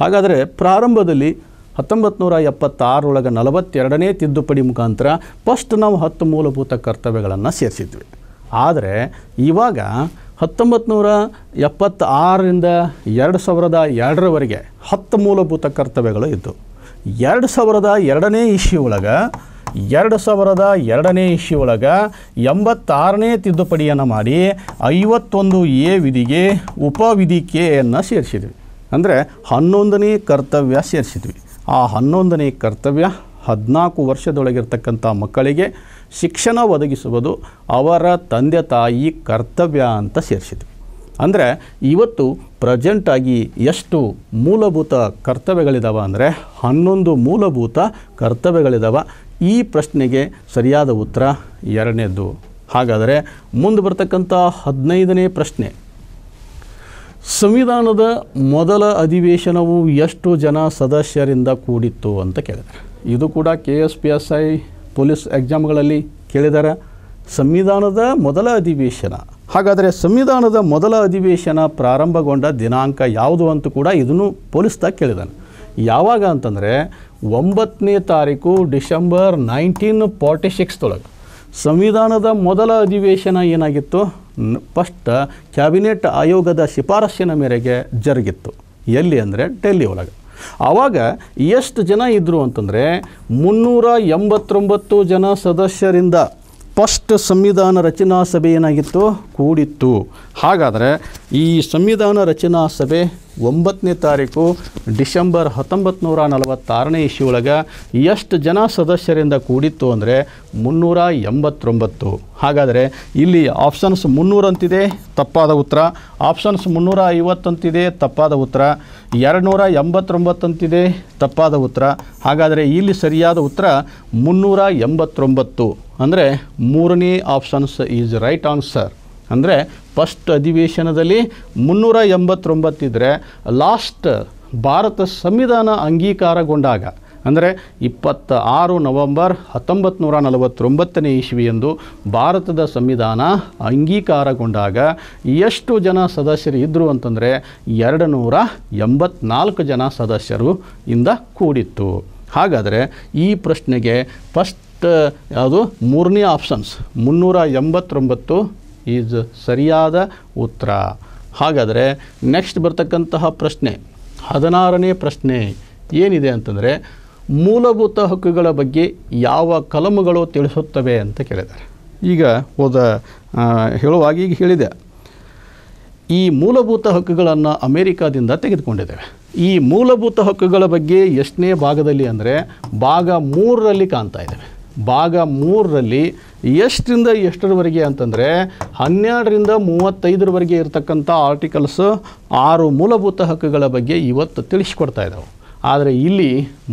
ಹಾಗಾದರೆ ಪ್ರಾರಂಭದಲ್ಲಿ ಹತ್ತೊಂಬತ್ತು ನೂರ ಎಪ್ಪತ್ತಾರೊಳಗೆ ನಲವತ್ತೆರಡನೇ ತಿದ್ದುಪಡಿ ಮುಖಾಂತರ ಫಸ್ಟ್ ನಾವು ಹತ್ತು ಮೂಲಭೂತ ಕರ್ತವ್ಯಗಳನ್ನು ಸೇರಿಸಿದ್ವಿ ಆದರೆ ಇವಾಗ ಹತ್ತೊಂಬತ್ತು ನೂರ ಎಪ್ಪತ್ತಾರರಿಂದ ಎರಡು ಸಾವಿರದ ಎರಡರವರೆಗೆ ಹತ್ತು ಮೂಲಭೂತ ಕರ್ತವ್ಯಗಳು ಇದ್ದವು ಎರಡು ಸಾವಿರದ ಎರಡನೇ ಇಶ್ಯೂ ಒಳಗೆ ಎರಡು ಸಾವಿರದ ಎರಡನೇ ಇಶ್ಯೂ ಒಳಗೆ ಎಂಬತ್ತಾರನೇ ತಿದ್ದುಪಡಿಯನ್ನು ಮಾಡಿ ಐವತ್ತೊಂದು ಎ ವಿಧಿಗೆ ಉಪವಿಧಿ ಕೆಯನ್ನು ಸೇರಿಸಿದ್ವಿ ಅಂದರೆ ಹನ್ನೊಂದನೇ ಕರ್ತವ್ಯ ಸೇರಿಸಿದ್ವಿ ಆ ಹನ್ನೊಂದನೇ ಕರ್ತವ್ಯ ಹದಿನಾಲ್ಕು ವರ್ಷದೊಳಗಿರ್ತಕ್ಕಂಥ ಮಕ್ಕಳಿಗೆ ಶಿಕ್ಷಣ ಒದಗಿಸುವುದು ಅವರ ತಂದೆ ತಾಯಿ ಕರ್ತವ್ಯ ಅಂತ ಸೇರಿಸಿದ್ವಿ ಅಂದರೆ ಇವತ್ತು ಪ್ರಜೆಂಟಾಗಿ ಎಷ್ಟು ಮೂಲಭೂತ ಕರ್ತವ್ಯಗಳಿದಾವೆ ಅಂದರೆ ಹನ್ನೊಂದು ಮೂಲಭೂತ ಕರ್ತವ್ಯಗಳಿದಾವೆ ಈ ಪ್ರಶ್ನೆಗೆ ಸರಿಯಾದ ಉತ್ತರ ಎರಡನೇದು ಹಾಗಾದರೆ ಮುಂದೆ ಬರ್ತಕ್ಕಂಥ ಹದಿನೈದನೇ ಪ್ರಶ್ನೆ ಸಂವಿಧಾನದ ಮೊದಲ ಅಧಿವೇಶನವು ಎಷ್ಟು ಜನ ಸದಸ್ಯರಿಂದ ಕೂಡಿತ್ತು ಅಂತ ಕೇಳಿದ್ದಾರೆ ಇದು ಕೂಡ K S P S I police ಎಕ್ಸಾಮ್ಗಳಲ್ಲಿ ಕೇಳಿದ್ದಾರೆ ಸಂವಿಧಾನದ ಮೊದಲ ಅಧಿವೇಶನ ಹಾಗಾದರೆ ಸಂವಿಧಾನದ ಮೊದಲ ಅಧಿವೇಶನ ಪ್ರಾರಂಭಗೊಂಡ ದಿನಾಂಕ ಯಾವುದು ಅಂತ ಕೂಡ ಇದನ್ನು ಪೊಲೀಸ್ದಾಗ ಕೇಳಿದ್ದಾನೆ ಯಾವಾಗ ಅಂತಂದರೆ ಒಂಬತ್ತನೇ ತಾರೀಕು ಡಿಸೆಂಬರ್ ನೈನ್ಟೀನ್ ಫಾರ್ಟಿ ಸಿಕ್ಸ್ತೊಳಗೆ ಸಂವಿಧಾನದ ಮೊದಲ ಅಧಿವೇಶನ ಏನಾಗಿತ್ತು ಫಸ್ಟ್ ಕ್ಯಾಬಿನೆಟ್ ಆಯೋಗದ ಶಿಫಾರಸ್ಸಿನ ಮೇರೆಗೆ ಜರುಗಿತ್ತು ಎಲ್ಲಿ ಅಂದರೆ ಡೆಲ್ಲಿ ಒಳಗೆ ಆವಾಗ ಎಷ್ಟು ಜನ ಇದ್ದರು ಅಂತಂದರೆ ಮುನ್ನೂರ ಎಂಬತ್ತೊಂಬತ್ತು ಜನ ಸದಸ್ಯರಿಂದ ಫಸ್ಟ್ ಸಂವಿಧಾನ ರಚನಾ ಸಭೆ ಏನಾಗಿತ್ತು ಕೂಡಿತ್ತು ಹಾಗಾದರೆ ಈ ಸಂವಿಧಾನ ರಚನಾ ಸಭೆ ಒಂಬತ್ತನೇ ತಾರೀಕು ಡಿಸೆಂಬರ್ ಹತ್ತೊಂಬತ್ತು ನೂರ ನಲವತ್ತಾರನೇ ಇಶ್ಯೂ ಒಳಗೆ ಎಷ್ಟು ಜನ ಸದಸ್ಯರಿಂದ ಕೂಡಿತ್ತು ಅಂದರೆ ಮುನ್ನೂರ ಎಂಬತ್ತೊಂಬತ್ತು ಹಾಗಾದರೆ ಇಲ್ಲಿ ಆಪ್ಷನ್ಸ್ ಮುನ್ನೂರಂತಿದೆ ತಪ್ಪಾದ ಉತ್ತರ ಆಪ್ಷನ್ಸ್ ಮುನ್ನೂರ ಐವತ್ತಂತಿದೆ ತಪ್ಪಾದ ಉತ್ತರ ಎರಡುನೂರ ಎಂಬತ್ತೊಂಬತ್ತಂತಿದೆ ತಪ್ಪಾದ ಉತ್ತರ ಹಾಗಾದರೆ ಇಲ್ಲಿ ಸರಿಯಾದ ಉತ್ತರ ಮುನ್ನೂರ ಎಂಬತ್ತೊಂಬತ್ತು ಅಂದರೆ ಮೂರನೇ ಆಪ್ಷನ್ಸ್ ಈಸ್ ರೈಟ್ ಆನ್ಸರ್ ಅಂದರೆ ಫಸ್ಟ್ ಅಧಿವೇಶನದಲ್ಲಿ ಮುನ್ನೂರ ಎಂಬತ್ತೊಂಬತ್ತಿದ್ದರೆ ಲಾಸ್ಟ್ ಭಾರತ ಸಂವಿಧಾನ ಅಂಗೀಕಾರಗೊಂಡಾಗ ಅಂದರೆ ಇಪ್ಪತ್ತ ಆರು ನವೆಂಬರ್ ಹತ್ತೊಂಬತ್ತು ನೂರ ನಲವತ್ತೊಂಬತ್ತನೇ ಇಸ್ವಿಯಂದು ಭಾರತದ ಸಂವಿಧಾನ ಅಂಗೀಕಾರಗೊಂಡಾಗ ಎಷ್ಟು ಜನ ಸದಸ್ಯರು ಇದ್ದರು ಅಂತಂದರೆ ಎರಡು ನೂರ ಎಂಬತ್ನಾಲ್ಕು ಜನ ಸದಸ್ಯರು ಇಂದ ಕೂಡಿತ್ತು ಹಾಗಾದರೆ ಈ ಪ್ರಶ್ನೆಗೆ ಫಸ್ಟ್ Uh, ಯಾವುದು ಮೂರನೇ ಆಪ್ಷನ್ಸ್ ಮುನ್ನೂರ ಎಂಬತ್ತೊಂಬತ್ತು ಈಸ್ ಸರಿಯಾದ ಉತ್ತರ ಹಾಗಾದರೆ ನೆಕ್ಸ್ಟ್ ಬರ್ತಕ್ಕಂತಹ ಪ್ರಶ್ನೆ ಹದಿನಾರನೇ ಪ್ರಶ್ನೆ ಏನಿದೆ ಅಂತಂದರೆ ಮೂಲಭೂತ ಹಕ್ಕುಗಳ ಬಗ್ಗೆ ಯಾವ ಕಲಮುಗಳು ತಿಳಿಸುತ್ತವೆ ಅಂತ ಕೇಳಿದ್ದಾರೆ ಈಗ ಹೋದ ಹೇಳುವಾಗಿ ಹೇಳಿದೆ ಈ ಮೂಲಭೂತ ಹಕ್ಕುಗಳನ್ನು ಅಮೇರಿಕಾದಿಂದ ತೆಗೆದುಕೊಂಡಿದ್ದೇವೆ ಈ ಮೂಲಭೂತ ಹಕ್ಕುಗಳ ಬಗ್ಗೆ ಎಷ್ಟನೇ ಭಾಗದಲ್ಲಿ ಅಂದರೆ ಭಾಗ ಮೂರರಲ್ಲಿ ಕಾಣ್ತಾ ಇದ್ದೇವೆ ಭಾಗ ಮೂರರಲ್ಲಿ ಎಷ್ಟರಿಂದ ಎಷ್ಟರವರೆಗೆ ಅಂತಂದರೆ ಹನ್ನೆರಡರಿಂದ ಮೂವತ್ತೈದರವರೆಗೆ ಇರತಕ್ಕಂಥ ಆರ್ಟಿಕಲ್ಸ್ ಆರು ಮೂಲಭೂತ ಹಕ್ಕುಗಳ ಬಗ್ಗೆ ಇವತ್ತು ತಿಳಿಸ್ಕೊಡ್ತಾ ಇದ್ದಾವೆ ಆದರೆ ಇಲ್ಲಿ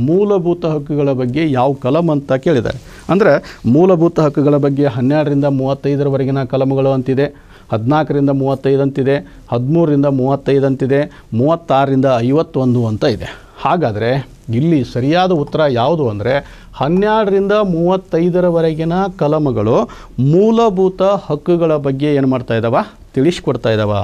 ಮೂಲಭೂತ ಹಕ್ಕುಗಳ ಬಗ್ಗೆ ಯಾವ ಕಲಂ ಅಂತ ಕೇಳಿದ್ದಾರೆ ಅಂದರೆ ಮೂಲಭೂತ ಹಕ್ಕುಗಳ ಬಗ್ಗೆ ಹನ್ನೆರಡರಿಂದ ಮೂವತ್ತೈದರವರೆಗಿನ ಕಲಮುಗಳು ಅಂತಿದೆ ಹದಿನಾಲ್ಕರಿಂದ ಮೂವತ್ತೈದು ಅಂತಿದೆ ಹದಿಮೂರರಿಂದ ಮೂವತ್ತೈದು ಅಂತಿದೆ ಮೂವತ್ತಾರರಿಂದ ಐವತ್ತೊಂದು ಅಂತ ಇದೆ ಹಾಗಾದರೆ ಇಲ್ಲಿ ಸರಿಯಾದ ಉತ್ತರ ಯಾವುದು ಅಂದರೆ ಹನ್ನೆರಡರಿಂದ ಮೂವತ್ತೈದರವರೆಗಿನ ಕಲಮಗಳು ಮೂಲಭೂತ ಹಕ್ಕುಗಳ ಬಗ್ಗೆ ಏನು ಮಾಡ್ತಾ ಇದ್ದಾವೆ ತಿಳಿಸ್ಕೊಡ್ತಾ ಇದ್ದಾವ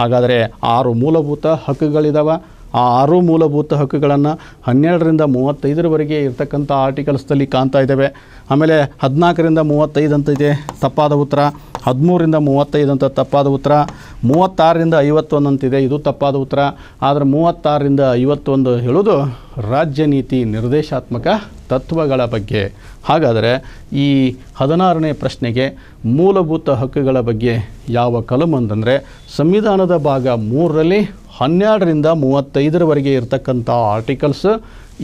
ಹಾಗಾದರೆ ಆರು ಮೂಲಭೂತ ಹಕ್ಕುಗಳಿದ್ದಾವೆ ಆ ಆರು ಮೂಲಭೂತ ಹಕ್ಕುಗಳನ್ನು ಹನ್ನೆರಡರಿಂದ ಮೂವತ್ತೈದರವರೆಗೆ ಇರತಕ್ಕಂಥ ಆರ್ಟಿಕಲ್ಸ್ದಲ್ಲಿ ಕಾಣ್ತಾ ಇದ್ದಾವೆ ಆಮೇಲೆ ಹದಿನಾಲ್ಕರಿಂದ ಮೂವತ್ತೈದು ಅಂತ ಇದೆ ತಪ್ಪಾದ ಉತ್ತರ ಹದಿಮೂರರಿಂದ ಮೂವತ್ತೈದು ಅಂತ ತಪ್ಪಾದ ಉತ್ತರ ಮೂವತ್ತಾರರಿಂದ ಐವತ್ತೊಂದು ಅಂತಿದೆ ಇದು ತಪ್ಪಾದ ಉತ್ತರ ಆದರೆ ಮೂವತ್ತಾರರಿಂದ ಐವತ್ತೊಂದು ಹೇಳೋದು ರಾಜ್ಯ ನೀತಿ ನಿರ್ದೇಶಾತ್ಮಕ ತತ್ವಗಳ ಬಗ್ಗೆ ಹಾಗಾದರೆ ಈ ಹದಿನಾರನೇ ಪ್ರಶ್ನೆಗೆ ಮೂಲಭೂತ ಹಕ್ಕುಗಳ ಬಗ್ಗೆ ಯಾವ ಅಂತಂದರೆ ಸಂವಿಧಾನದ ಭಾಗ ಮೂರರಲ್ಲಿ ಹನ್ನೆರಡರಿಂದ ಮೂವತ್ತೈದರವರೆಗೆ ಇರತಕ್ಕಂಥ ಆರ್ಟಿಕಲ್ಸ್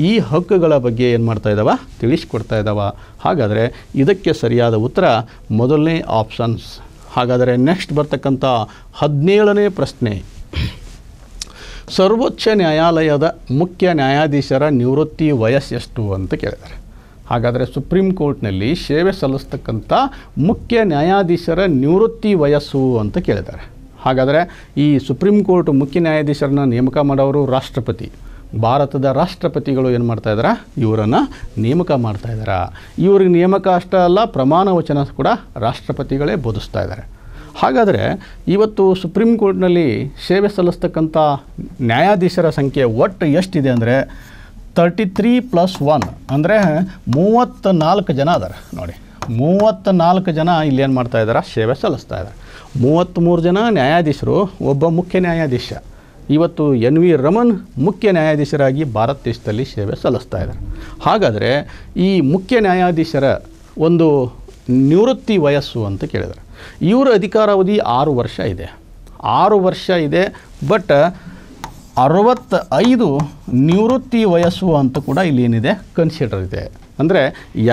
ಈ ಹಕ್ಕುಗಳ ಬಗ್ಗೆ ಏನು ಮಾಡ್ತಾ ಇದ್ದಾವೆ ತಿಳಿಸ್ಕೊಡ್ತಾ ಇದ್ದಾವೆ ಹಾಗಾದರೆ ಇದಕ್ಕೆ ಸರಿಯಾದ ಉತ್ತರ ಮೊದಲನೇ ಆಪ್ಷನ್ಸ್ ಹಾಗಾದರೆ ನೆಕ್ಸ್ಟ್ ಬರ್ತಕ್ಕಂಥ ಹದಿನೇಳನೇ ಪ್ರಶ್ನೆ ಸರ್ವೋಚ್ಚ ನ್ಯಾಯಾಲಯದ ಮುಖ್ಯ ನ್ಯಾಯಾಧೀಶರ ನಿವೃತ್ತಿ ವಯಸ್ಸೆಷ್ಟು ಅಂತ ಕೇಳಿದ್ದಾರೆ ಹಾಗಾದರೆ ಸುಪ್ರೀಂ ಕೋರ್ಟ್ನಲ್ಲಿ ಸೇವೆ ಸಲ್ಲಿಸ್ತಕ್ಕಂಥ ಮುಖ್ಯ ನ್ಯಾಯಾಧೀಶರ ನಿವೃತ್ತಿ ವಯಸ್ಸು ಅಂತ ಕೇಳಿದ್ದಾರೆ ಹಾಗಾದರೆ ಈ ಸುಪ್ರೀಂ ಕೋರ್ಟ್ ಮುಖ್ಯ ನ್ಯಾಯಾಧೀಶರನ್ನ ನೇಮಕ ಮಾಡೋರು ರಾಷ್ಟ್ರಪತಿ ಭಾರತದ ರಾಷ್ಟ್ರಪತಿಗಳು ಏನು ಮಾಡ್ತಾ ಇದ್ದಾರೆ ಇವರನ್ನು ನೇಮಕ ಮಾಡ್ತಾ ಇದ್ದಾರೆ ಇವ್ರಿಗೆ ನೇಮಕ ಅಷ್ಟೇ ಅಲ್ಲ ಪ್ರಮಾಣ ವಚನ ಕೂಡ ರಾಷ್ಟ್ರಪತಿಗಳೇ ಬೋಧಿಸ್ತಾ ಇದ್ದಾರೆ ಹಾಗಾದರೆ ಇವತ್ತು ಸುಪ್ರೀಂ ಕೋರ್ಟ್ನಲ್ಲಿ ಸೇವೆ ಸಲ್ಲಿಸ್ತಕ್ಕಂಥ ನ್ಯಾಯಾಧೀಶರ ಸಂಖ್ಯೆ ಒಟ್ಟು ಎಷ್ಟಿದೆ ಅಂದರೆ ತರ್ಟಿ ತ್ರೀ ಪ್ಲಸ್ ಒನ್ ಅಂದರೆ ಮೂವತ್ತ ನಾಲ್ಕು ಜನ ಅದಾರೆ ನೋಡಿ ಮೂವತ್ತ ನಾಲ್ಕು ಜನ ಇಲ್ಲೇನು ಮಾಡ್ತಾ ಇದ್ದಾರೆ ಸೇವೆ ಸಲ್ಲಿಸ್ತಾ ಇದ್ದಾರೆ ಮೂವತ್ತ್ಮೂರು ಜನ ನ್ಯಾಯಾಧೀಶರು ಒಬ್ಬ ಮುಖ್ಯ ನ್ಯಾಯಾಧೀಶ ಇವತ್ತು ಎನ್ ವಿ ರಮನ್ ಮುಖ್ಯ ನ್ಯಾಯಾಧೀಶರಾಗಿ ಭಾರತ ದೇಶದಲ್ಲಿ ಸೇವೆ ಸಲ್ಲಿಸ್ತಾ ಇದ್ದಾರೆ ಹಾಗಾದರೆ ಈ ಮುಖ್ಯ ನ್ಯಾಯಾಧೀಶರ ಒಂದು ನಿವೃತ್ತಿ ವಯಸ್ಸು ಅಂತ ಕೇಳಿದ್ದಾರೆ ಇವರ ಅಧಿಕಾರಾವಧಿ ಆರು ವರ್ಷ ಇದೆ ಆರು ವರ್ಷ ಇದೆ ಬಟ್ ಅರವತ್ತೈದು ನಿವೃತ್ತಿ ವಯಸ್ಸು ಅಂತ ಕೂಡ ಇಲ್ಲಿ ಏನಿದೆ ಕನ್ಸಿಡರ್ ಇದೆ ಅಂದರೆ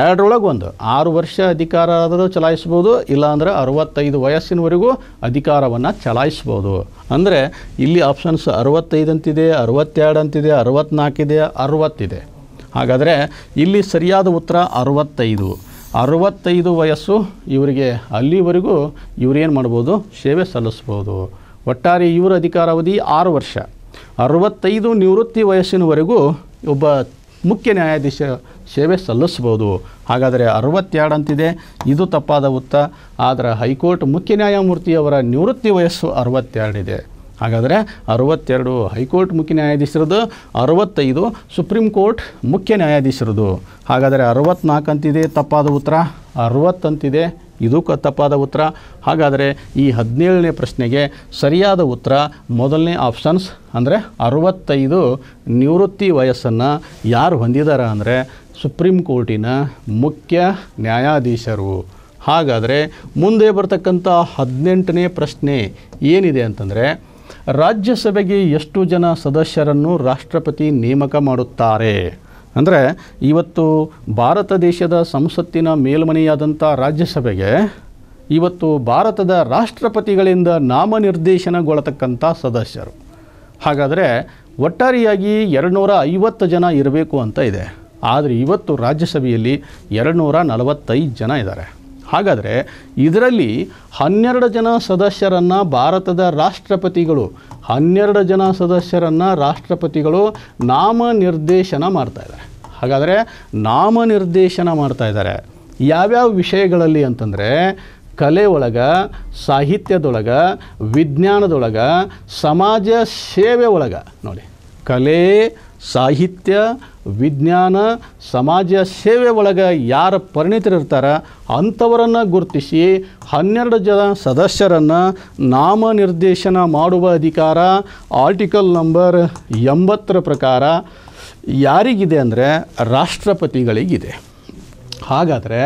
ಎರಡರೊಳಗೆ ಒಂದು ಆರು ವರ್ಷ ಅಧಿಕಾರ ಆದರೂ ಚಲಾಯಿಸ್ಬೋದು ಇಲ್ಲಾಂದರೆ ಅರವತ್ತೈದು ವಯಸ್ಸಿನವರೆಗೂ ಅಧಿಕಾರವನ್ನು ಚಲಾಯಿಸ್ಬೋದು ಅಂದರೆ ಇಲ್ಲಿ ಆಪ್ಷನ್ಸ್ ಅರವತ್ತೈದು ಅಂತಿದೆ ಅರವತ್ತೆರಡು ಅಂತಿದೆ ಅರವತ್ತ್ನಾಲ್ಕಿದೆ ಅರವತ್ತಿದೆ ಹಾಗಾದರೆ ಇಲ್ಲಿ ಸರಿಯಾದ ಉತ್ತರ ಅರವತ್ತೈದು ಅರವತ್ತೈದು ವಯಸ್ಸು ಇವರಿಗೆ ಅಲ್ಲಿವರೆಗೂ ಇವರೇನು ಮಾಡ್ಬೋದು ಸೇವೆ ಸಲ್ಲಿಸ್ಬೋದು ಒಟ್ಟಾರೆ ಇವರ ಅಧಿಕಾರಾವಧಿ ಆರು ವರ್ಷ ಅರವತ್ತೈದು ನಿವೃತ್ತಿ ವಯಸ್ಸಿನವರೆಗೂ ಒಬ್ಬ ಮುಖ್ಯ ನ್ಯಾಯಾಧೀಶ ಸೇವೆ ಸಲ್ಲಿಸ್ಬೋದು ಹಾಗಾದರೆ ಅರವತ್ತೆರಡು ಅಂತಿದೆ ಇದು ತಪ್ಪಾದ ಉತ್ತ ಆದರೆ ಹೈಕೋರ್ಟ್ ಮುಖ್ಯ ನ್ಯಾಯಮೂರ್ತಿಯವರ ನಿವೃತ್ತಿ ವಯಸ್ಸು ಅರವತ್ತೆರಡಿದೆ ಹಾಗಾದರೆ ಅರವತ್ತೆರಡು ಹೈಕೋರ್ಟ್ ಮುಖ್ಯ ನ್ಯಾಯಾಧೀಶರದು ಅರವತ್ತೈದು ಸುಪ್ರೀಂ ಕೋರ್ಟ್ ಮುಖ್ಯ ನ್ಯಾಯಾಧೀಶರದು ಹಾಗಾದರೆ ಅರವತ್ನಾಲ್ಕು ಅಂತಿದೆ ತಪ್ಪಾದ ಉತ್ತರ ಅರವತ್ತಂತಿದೆ ಇದು ತಪ್ಪಾದ ಉತ್ತರ ಹಾಗಾದರೆ ಈ ಹದಿನೇಳನೇ ಪ್ರಶ್ನೆಗೆ ಸರಿಯಾದ ಉತ್ತರ ಮೊದಲನೇ ಆಪ್ಷನ್ಸ್ ಅಂದರೆ ಅರುವತ್ತೈದು ನಿವೃತ್ತಿ ವಯಸ್ಸನ್ನು ಯಾರು ಹೊಂದಿದ್ದಾರೆ ಅಂದರೆ ಸುಪ್ರೀಂ ಕೋರ್ಟಿನ ಮುಖ್ಯ ನ್ಯಾಯಾಧೀಶರು ಹಾಗಾದರೆ ಮುಂದೆ ಬರ್ತಕ್ಕಂಥ ಹದಿನೆಂಟನೇ ಪ್ರಶ್ನೆ ಏನಿದೆ ಅಂತಂದರೆ ರಾಜ್ಯಸಭೆಗೆ ಎಷ್ಟು ಜನ ಸದಸ್ಯರನ್ನು ರಾಷ್ಟ್ರಪತಿ ನೇಮಕ ಮಾಡುತ್ತಾರೆ ಅಂದರೆ ಇವತ್ತು ಭಾರತ ದೇಶದ ಸಂಸತ್ತಿನ ಮೇಲ್ಮನೆಯಾದಂಥ ರಾಜ್ಯಸಭೆಗೆ ಇವತ್ತು ಭಾರತದ ರಾಷ್ಟ್ರಪತಿಗಳಿಂದ ನಾಮನಿರ್ದೇಶನಗೊಳ್ಳತಕ್ಕಂಥ ಸದಸ್ಯರು ಹಾಗಾದರೆ ಒಟ್ಟಾರೆಯಾಗಿ ಎರಡು ನೂರ ಐವತ್ತು ಜನ ಇರಬೇಕು ಅಂತ ಇದೆ ಆದರೆ ಇವತ್ತು ರಾಜ್ಯಸಭೆಯಲ್ಲಿ ಎರಡುನೂರ ನಲವತ್ತೈದು ಜನ ಇದ್ದಾರೆ ಹಾಗಾದರೆ ಇದರಲ್ಲಿ ಹನ್ನೆರಡು ಜನ ಸದಸ್ಯರನ್ನು ಭಾರತದ ರಾಷ್ಟ್ರಪತಿಗಳು ಹನ್ನೆರಡು ಜನ ಸದಸ್ಯರನ್ನು ರಾಷ್ಟ್ರಪತಿಗಳು ನಾಮನಿರ್ದೇಶನ ಮಾಡ್ತಾ ಇದ್ದಾರೆ ಹಾಗಾದರೆ ನಾಮನಿರ್ದೇಶನ ಮಾಡ್ತಾ ಇದ್ದಾರೆ ಯಾವ್ಯಾವ ವಿಷಯಗಳಲ್ಲಿ ಅಂತಂದರೆ ಕಲೆ ಒಳಗೆ ಸಾಹಿತ್ಯದೊಳಗೆ ವಿಜ್ಞಾನದೊಳಗೆ ಸಮಾಜ ಸೇವೆ ಒಳಗೆ ನೋಡಿ ಕಲೆ ಸಾಹಿತ್ಯ ವಿಜ್ಞಾನ ಸಮಾಜ ಸೇವೆ ಒಳಗೆ ಯಾರ ಪರಿಣಿತರಿರ್ತಾರ ಅಂಥವರನ್ನು ಗುರುತಿಸಿ ಹನ್ನೆರಡು ಜನ ಸದಸ್ಯರನ್ನು ನಾಮನಿರ್ದೇಶನ ಮಾಡುವ ಅಧಿಕಾರ ಆರ್ಟಿಕಲ್ ನಂಬರ್ ಎಂಬತ್ತರ ಪ್ರಕಾರ ಯಾರಿಗಿದೆ ಅಂದರೆ ರಾಷ್ಟ್ರಪತಿಗಳಿಗಿದೆ ಹಾಗಾದರೆ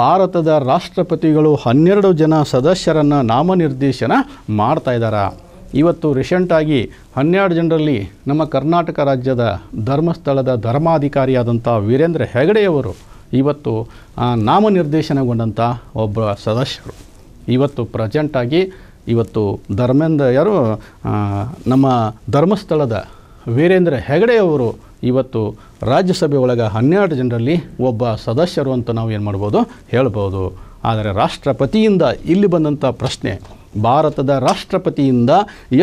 ಭಾರತದ ರಾಷ್ಟ್ರಪತಿಗಳು ಹನ್ನೆರಡು ಜನ ಸದಸ್ಯರನ್ನು ನಾಮನಿರ್ದೇಶನ ಮಾಡ್ತಾ ಇವತ್ತು ರಿಸೆಂಟಾಗಿ ಹನ್ನೆರಡು ಜನರಲ್ಲಿ ನಮ್ಮ ಕರ್ನಾಟಕ ರಾಜ್ಯದ ಧರ್ಮಸ್ಥಳದ ಧರ್ಮಾಧಿಕಾರಿಯಾದಂಥ ವೀರೇಂದ್ರ ಹೆಗಡೆಯವರು ಇವತ್ತು ನಾಮನಿರ್ದೇಶನಗೊಂಡಂಥ ಒಬ್ಬ ಸದಸ್ಯರು ಇವತ್ತು ಪ್ರೆಸೆಂಟಾಗಿ ಇವತ್ತು ಧರ್ಮೇಂದ್ರ ಯಾರು ನಮ್ಮ ಧರ್ಮಸ್ಥಳದ ವೀರೇಂದ್ರ ಹೆಗಡೆಯವರು ಇವತ್ತು ರಾಜ್ಯಸಭೆ ಒಳಗೆ ಹನ್ನೆರಡು ಜನರಲ್ಲಿ ಒಬ್ಬ ಸದಸ್ಯರು ಅಂತ ನಾವು ಏನು ಮಾಡ್ಬೋದು ಹೇಳ್ಬೋದು ಆದರೆ ರಾಷ್ಟ್ರಪತಿಯಿಂದ ಇಲ್ಲಿ ಬಂದಂಥ ಪ್ರಶ್ನೆ ಭಾರತದ ರಾಷ್ಟ್ರಪತಿಯಿಂದ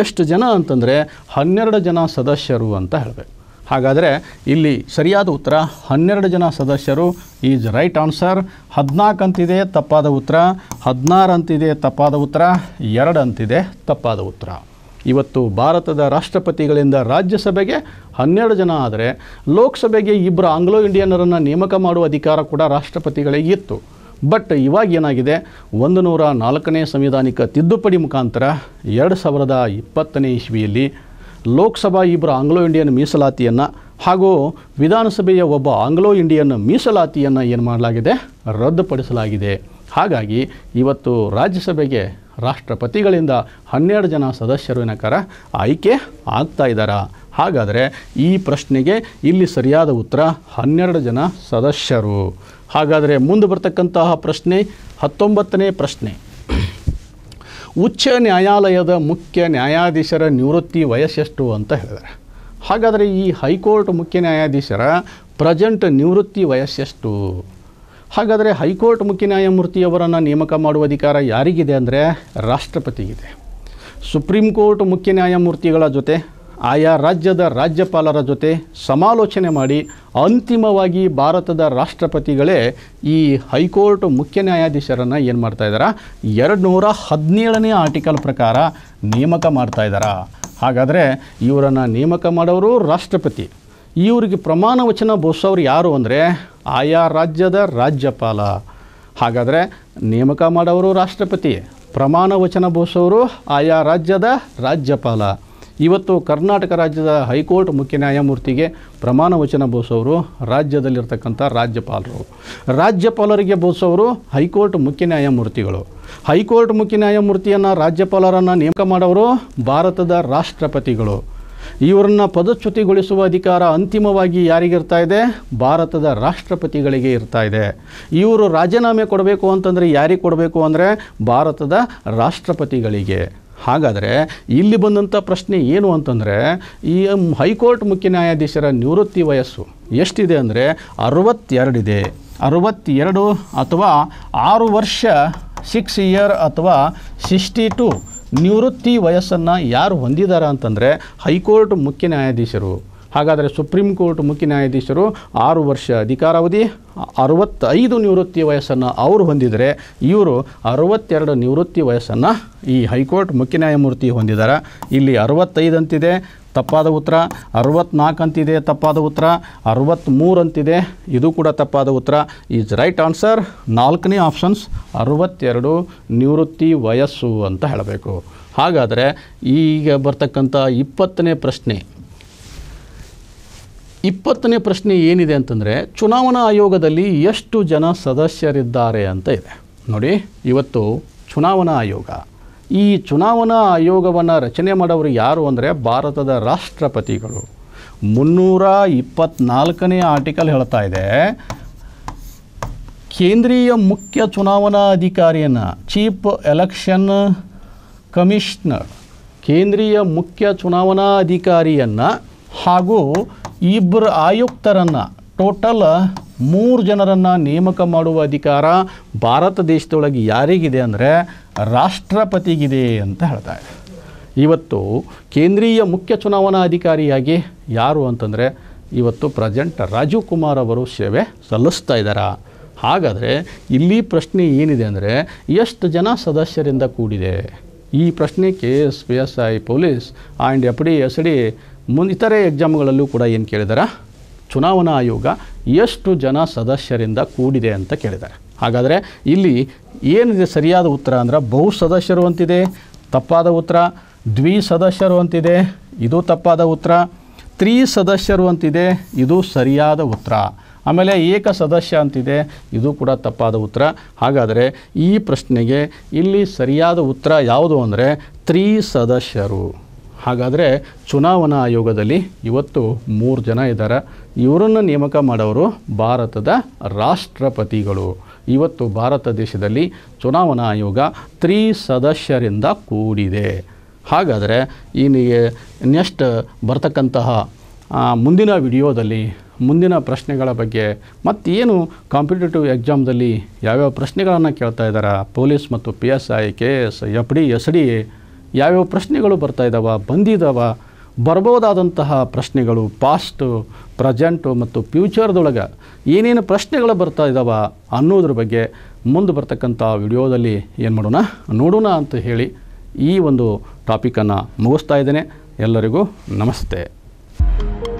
ಎಷ್ಟು ಜನ ಅಂತಂದರೆ ಹನ್ನೆರಡು ಜನ ಸದಸ್ಯರು ಅಂತ ಹೇಳಬೇಕು ಹಾಗಾದರೆ ಇಲ್ಲಿ ಸರಿಯಾದ ಉತ್ತರ ಹನ್ನೆರಡು ಜನ ಸದಸ್ಯರು ಈಸ್ ರೈಟ್ ಆನ್ಸರ್ ಹದಿನಾಲ್ಕು ಅಂತಿದೆ ತಪ್ಪಾದ ಉತ್ತರ ಹದಿನಾರು ಅಂತಿದೆ ತಪ್ಪಾದ ಉತ್ತರ ಎರಡು ಅಂತಿದೆ ತಪ್ಪಾದ ಉತ್ತರ ಇವತ್ತು ಭಾರತದ ರಾಷ್ಟ್ರಪತಿಗಳಿಂದ ರಾಜ್ಯಸಭೆಗೆ ಹನ್ನೆರಡು ಜನ ಆದರೆ ಲೋಕಸಭೆಗೆ ಇಬ್ಬರು ಆಂಗ್ಲೋ ಇಂಡಿಯನ್ನರನ್ನು ನೇಮಕ ಮಾಡುವ ಅಧಿಕಾರ ಕೂಡ ರಾಷ್ಟ್ರಪತಿಗಳಿಗೆ ಇತ್ತು ಬಟ್ ಇವಾಗ ಏನಾಗಿದೆ ಒಂದು ನೂರ ನಾಲ್ಕನೇ ಸಂವಿಧಾನಿಕ ತಿದ್ದುಪಡಿ ಮುಖಾಂತರ ಎರಡು ಸಾವಿರದ ಇಪ್ಪತ್ತನೇ ಇಸ್ವಿಯಲ್ಲಿ ಲೋಕಸಭಾ ಇಬ್ಬರು ಆಂಗ್ಲೋ ಇಂಡಿಯನ್ ಮೀಸಲಾತಿಯನ್ನು ಹಾಗೂ ವಿಧಾನಸಭೆಯ ಒಬ್ಬ ಆಂಗ್ಲೋ ಇಂಡಿಯನ್ ಮೀಸಲಾತಿಯನ್ನು ಏನು ಮಾಡಲಾಗಿದೆ ರದ್ದುಪಡಿಸಲಾಗಿದೆ ಹಾಗಾಗಿ ಇವತ್ತು ರಾಜ್ಯಸಭೆಗೆ ರಾಷ್ಟ್ರಪತಿಗಳಿಂದ ಹನ್ನೆರಡು ಜನ ಸದಸ್ಯರು ಏನಕ್ಕಾರ ಆಯ್ಕೆ ಆಗ್ತಾ ಇದ್ದಾರಾ ಹಾಗಾದರೆ ಈ ಪ್ರಶ್ನೆಗೆ ಇಲ್ಲಿ ಸರಿಯಾದ ಉತ್ತರ ಹನ್ನೆರಡು ಜನ ಸದಸ್ಯರು ಹಾಗಾದರೆ ಮುಂದೆ ಬರ್ತಕ್ಕಂತಹ ಪ್ರಶ್ನೆ ಹತ್ತೊಂಬತ್ತನೇ ಪ್ರಶ್ನೆ ಉಚ್ಚ ನ್ಯಾಯಾಲಯದ ಮುಖ್ಯ ನ್ಯಾಯಾಧೀಶರ ನಿವೃತ್ತಿ ವಯಸ್ಸೆಷ್ಟು ಅಂತ ಹೇಳಿದರೆ ಹಾಗಾದರೆ ಈ ಹೈಕೋರ್ಟ್ ಮುಖ್ಯ ನ್ಯಾಯಾಧೀಶರ ಪ್ರಜೆಂಟ್ ನಿವೃತ್ತಿ ವಯಸ್ಸೆಷ್ಟು ಹಾಗಾದರೆ ಹೈಕೋರ್ಟ್ ಮುಖ್ಯ ನ್ಯಾಯಮೂರ್ತಿಯವರನ್ನು ನೇಮಕ ಮಾಡುವ ಅಧಿಕಾರ ಯಾರಿಗಿದೆ ಅಂದರೆ ರಾಷ್ಟ್ರಪತಿಗಿದೆ ಸುಪ್ರೀಂ ಕೋರ್ಟ್ ಮುಖ್ಯ ನ್ಯಾಯಮೂರ್ತಿಗಳ ಜೊತೆ ಆಯಾ ರಾಜ್ಯದ ರಾಜ್ಯಪಾಲರ ಜೊತೆ ಸಮಾಲೋಚನೆ ಮಾಡಿ ಅಂತಿಮವಾಗಿ ಭಾರತದ ರಾಷ್ಟ್ರಪತಿಗಳೇ ಈ ಹೈಕೋರ್ಟ್ ಮುಖ್ಯ ನ್ಯಾಯಾಧೀಶರನ್ನು ಏನು ಮಾಡ್ತಾ ಇದ್ದಾರಾ ಎರಡು ನೂರ ಹದಿನೇಳನೇ ಆರ್ಟಿಕಲ್ ಪ್ರಕಾರ ನೇಮಕ ಮಾಡ್ತಾ ಇದ್ದಾರಾ ಹಾಗಾದರೆ ಇವರನ್ನು ನೇಮಕ ಮಾಡೋರು ರಾಷ್ಟ್ರಪತಿ ಇವರಿಗೆ ಪ್ರಮಾಣ ವಚನ ಬೋಧಿಸೋರು ಯಾರು ಅಂದರೆ ಆಯಾ ರಾಜ್ಯದ ರಾಜ್ಯಪಾಲ ಹಾಗಾದರೆ ನೇಮಕ ಮಾಡೋರು ರಾಷ್ಟ್ರಪತಿ ಪ್ರಮಾಣ ವಚನ ಬೋಧಿಸೋರು ಆಯಾ ರಾಜ್ಯದ ರಾಜ್ಯಪಾಲ ಇವತ್ತು ಕರ್ನಾಟಕ ರಾಜ್ಯದ ಹೈಕೋರ್ಟ್ ಮುಖ್ಯ ನ್ಯಾಯಮೂರ್ತಿಗೆ ಪ್ರಮಾಣ ವಚನ ಬೋಸವರು ರಾಜ್ಯದಲ್ಲಿರ್ತಕ್ಕಂಥ ರಾಜ್ಯಪಾಲರು ರಾಜ್ಯಪಾಲರಿಗೆ ಬೋಸವರು ಹೈಕೋರ್ಟ್ ಮುಖ್ಯ ನ್ಯಾಯಮೂರ್ತಿಗಳು ಹೈಕೋರ್ಟ್ ಮುಖ್ಯ ನ್ಯಾಯಮೂರ್ತಿಯನ್ನು ರಾಜ್ಯಪಾಲರನ್ನು ನೇಮಕ ಮಾಡೋರು ಭಾರತದ ರಾಷ್ಟ್ರಪತಿಗಳು ಇವರನ್ನ ಪದಚ್ಯುತಿಗೊಳಿಸುವ ಅಧಿಕಾರ ಅಂತಿಮವಾಗಿ ಯಾರಿಗಿರ್ತಾ ಇದೆ ಭಾರತದ ರಾಷ್ಟ್ರಪತಿಗಳಿಗೆ ಇರ್ತಾ ಇದೆ ಇವರು ರಾಜೀನಾಮೆ ಕೊಡಬೇಕು ಅಂತಂದರೆ ಯಾರಿಗೆ ಕೊಡಬೇಕು ಅಂದರೆ ಭಾರತದ ರಾಷ್ಟ್ರಪತಿಗಳಿಗೆ ಹಾಗಾದರೆ ಇಲ್ಲಿ ಬಂದಂಥ ಪ್ರಶ್ನೆ ಏನು ಅಂತಂದರೆ ಈ ಹೈಕೋರ್ಟ್ ಮುಖ್ಯ ನ್ಯಾಯಾಧೀಶರ ನಿವೃತ್ತಿ ವಯಸ್ಸು ಎಷ್ಟಿದೆ ಅಂದರೆ ಅರವತ್ತೆರಡಿದೆ ಅರವತ್ತೆರಡು ಅಥವಾ ಆರು ವರ್ಷ ಸಿಕ್ಸ್ ಇಯರ್ ಅಥವಾ ಸಿಕ್ಸ್ಟಿ ಟು ನಿವೃತ್ತಿ ವಯಸ್ಸನ್ನು ಯಾರು ಹೊಂದಿದ್ದಾರೆ ಅಂತಂದರೆ ಹೈಕೋರ್ಟ್ ಮುಖ್ಯ ನ್ಯಾಯಾಧೀಶರು ಹಾಗಾದರೆ ಸುಪ್ರೀಂ ಕೋರ್ಟ್ ಮುಖ್ಯ ನ್ಯಾಯಾಧೀಶರು ಆರು ವರ್ಷ ಅಧಿಕಾರಾವಧಿ ಅರವತ್ತೈದು ನಿವೃತ್ತಿ ವಯಸ್ಸನ್ನು ಅವರು ಹೊಂದಿದರೆ ಇವರು ಅರವತ್ತೆರಡು ನಿವೃತ್ತಿ ವಯಸ್ಸನ್ನು ಈ ಹೈಕೋರ್ಟ್ ಮುಖ್ಯ ನ್ಯಾಯಮೂರ್ತಿ ಹೊಂದಿದ್ದಾರೆ ಇಲ್ಲಿ ಅರವತ್ತೈದು ಅಂತಿದೆ ತಪ್ಪಾದ ಉತ್ತರ ಅರವತ್ನಾಲ್ಕು ಅಂತಿದೆ ತಪ್ಪಾದ ಉತ್ತರ ಅರವತ್ತ್ಮೂರು ಅಂತಿದೆ ಇದು ಕೂಡ ತಪ್ಪಾದ ಉತ್ತರ ಈಸ್ ರೈಟ್ ಆನ್ಸರ್ ನಾಲ್ಕನೇ ಆಪ್ಷನ್ಸ್ ಅರವತ್ತೆರಡು ನಿವೃತ್ತಿ ವಯಸ್ಸು ಅಂತ ಹೇಳಬೇಕು ಹಾಗಾದರೆ ಈಗ ಬರ್ತಕ್ಕಂಥ ಇಪ್ಪತ್ತನೇ ಪ್ರಶ್ನೆ ಇಪ್ಪತ್ತನೇ ಪ್ರಶ್ನೆ ಏನಿದೆ ಅಂತಂದರೆ ಚುನಾವಣಾ ಆಯೋಗದಲ್ಲಿ ಎಷ್ಟು ಜನ ಸದಸ್ಯರಿದ್ದಾರೆ ಅಂತ ಇದೆ ನೋಡಿ ಇವತ್ತು ಚುನಾವಣಾ ಆಯೋಗ ಈ ಚುನಾವಣಾ ಆಯೋಗವನ್ನು ರಚನೆ ಮಾಡೋರು ಯಾರು ಅಂದರೆ ಭಾರತದ ರಾಷ್ಟ್ರಪತಿಗಳು ಮುನ್ನೂರ ಇಪ್ಪತ್ನಾಲ್ಕನೇ ಆರ್ಟಿಕಲ್ ಹೇಳ್ತಾ ಇದೆ ಕೇಂದ್ರೀಯ ಮುಖ್ಯ ಚುನಾವಣಾ ಅಧಿಕಾರಿಯನ್ನು ಚೀಫ್ ಎಲೆಕ್ಷನ್ ಕಮಿಷನರ್ ಕೇಂದ್ರೀಯ ಮುಖ್ಯ ಚುನಾವಣಾ ಅಧಿಕಾರಿಯನ್ನು ಹಾಗೂ ಇಬ್ಬರು ಆಯುಕ್ತರನ್ನು ಟೋಟಲ್ ಮೂರು ಜನರನ್ನು ನೇಮಕ ಮಾಡುವ ಅಧಿಕಾರ ಭಾರತ ದೇಶದೊಳಗೆ ಯಾರಿಗಿದೆ ಅಂದರೆ ರಾಷ್ಟ್ರಪತಿಗಿದೆ ಅಂತ ಹೇಳ್ತಾ ಇವತ್ತು ಕೇಂದ್ರೀಯ ಮುಖ್ಯ ಚುನಾವಣಾ ಅಧಿಕಾರಿಯಾಗಿ ಯಾರು ಅಂತಂದರೆ ಇವತ್ತು ಪ್ರೆಸೆಂಟ್ ರಾಜೀವ್ ಕುಮಾರ್ ಅವರು ಸೇವೆ ಸಲ್ಲಿಸ್ತಾ ಇದ್ದಾರಾ ಹಾಗಾದರೆ ಇಲ್ಲಿ ಪ್ರಶ್ನೆ ಏನಿದೆ ಅಂದರೆ ಎಷ್ಟು ಜನ ಸದಸ್ಯರಿಂದ ಕೂಡಿದೆ ಈ ಪ್ರಶ್ನೆ K S P S I police and F D S D ಮುಂದೆ ಇತರೆ ಎಕ್ಸಾಮ್ಗಳಲ್ಲೂ ಕೂಡ ಏನು ಕೇಳಿದಾರೆ ಚುನಾವಣಾ ಆಯೋಗ ಎಷ್ಟು ಜನ ಸದಸ್ಯರಿಂದ ಕೂಡಿದೆ ಅಂತ ಕೇಳಿದ್ದಾರೆ ಹಾಗಾದರೆ ಇಲ್ಲಿ ಏನಿದೆ ಸರಿಯಾದ ಉತ್ತರ ಅಂದರೆ ಬಹು ಸದಸ್ಯರು ಅಂತಿದೆ ತಪ್ಪಾದ ಉತ್ತರ ದ್ವಿ ಸದಸ್ಯರು ಅಂತಿದೆ ಇದು ತಪ್ಪಾದ ಉತ್ತರ ತ್ರೀ ಸದಸ್ಯರು ಅಂತಿದೆ ಇದು ಸರಿಯಾದ ಉತ್ತರ ಆಮೇಲೆ ಏಕ ಸದಸ್ಯ ಅಂತಿದೆ ಇದು ಕೂಡ ತಪ್ಪಾದ ಉತ್ತರ ಹಾಗಾದರೆ ಈ ಪ್ರಶ್ನೆಗೆ ಇಲ್ಲಿ ಸರಿಯಾದ ಉತ್ತರ ಯಾವುದು ಅಂದರೆ ತ್ರೀ ಸದಸ್ಯರು ಹಾಗಾದರೆ ಚುನಾವಣಾ ಆಯೋಗದಲ್ಲಿ ಇವತ್ತು ಮೂರು ಜನ ಇದ್ದಾರೆ ಇವರನ್ನು ನೇಮಕ ಮಾಡೋರು ಭಾರತದ ರಾಷ್ಟ್ರಪತಿಗಳು ಇವತ್ತು ಭಾರತ ದೇಶದಲ್ಲಿ ಚುನಾವಣಾ ಆಯೋಗ ತ್ರೀ ಸದಸ್ಯರಿಂದ ಕೂಡಿದೆ ಹಾಗಾದರೆ ಈ ನೆಕ್ಸ್ಟ್ ಬರ್ತಕ್ಕಂತಹ ಮುಂದಿನ ವಿಡಿಯೋದಲ್ಲಿ ಮುಂದಿನ ಪ್ರಶ್ನೆಗಳ ಬಗ್ಗೆ ಮತ್ತೇನು ಕಾಂಪಿಟೇಟಿವ್ ಎಕ್ಸಾಮ್ದಲ್ಲಿ ಯಾವ್ಯಾವ ಪ್ರಶ್ನೆಗಳನ್ನು ಕೇಳ್ತಾ ಇದ್ದಾರೆ ಪೊಲೀಸ್ ಮತ್ತು P S I K S F D S D ಯಾವ್ಯಾವ ಪ್ರಶ್ನೆಗಳು ಬರ್ತಾ ಇದ್ದಾವೆ ಬಂದಿದ್ದಾವೆ ಬರ್ಬೋದಾದಂತಹ ಪ್ರಶ್ನೆಗಳು ಪಾಸ್ಟು ಪ್ರೆಸೆಂಟು ಮತ್ತು ಫ್ಯೂಚರ್ದೊಳಗೆ ಏನೇನು ಪ್ರಶ್ನೆಗಳು ಬರ್ತಾ ಇದ್ದಾವೆ ಅನ್ನೋದ್ರ ಬಗ್ಗೆ ಮುಂದೆ ಬರ್ತಕ್ಕಂಥ ವಿಡಿಯೋದಲ್ಲಿ ಏನು ಮಾಡೋಣ ನೋಡೋಣ ಅಂತ ಹೇಳಿ ಈ ಒಂದು ಟಾಪಿಕನ್ನು ಮುಗಿಸ್ತಾ ಇದ್ದೇನೆ ಎಲ್ಲರಿಗೂ ನಮಸ್ತೆ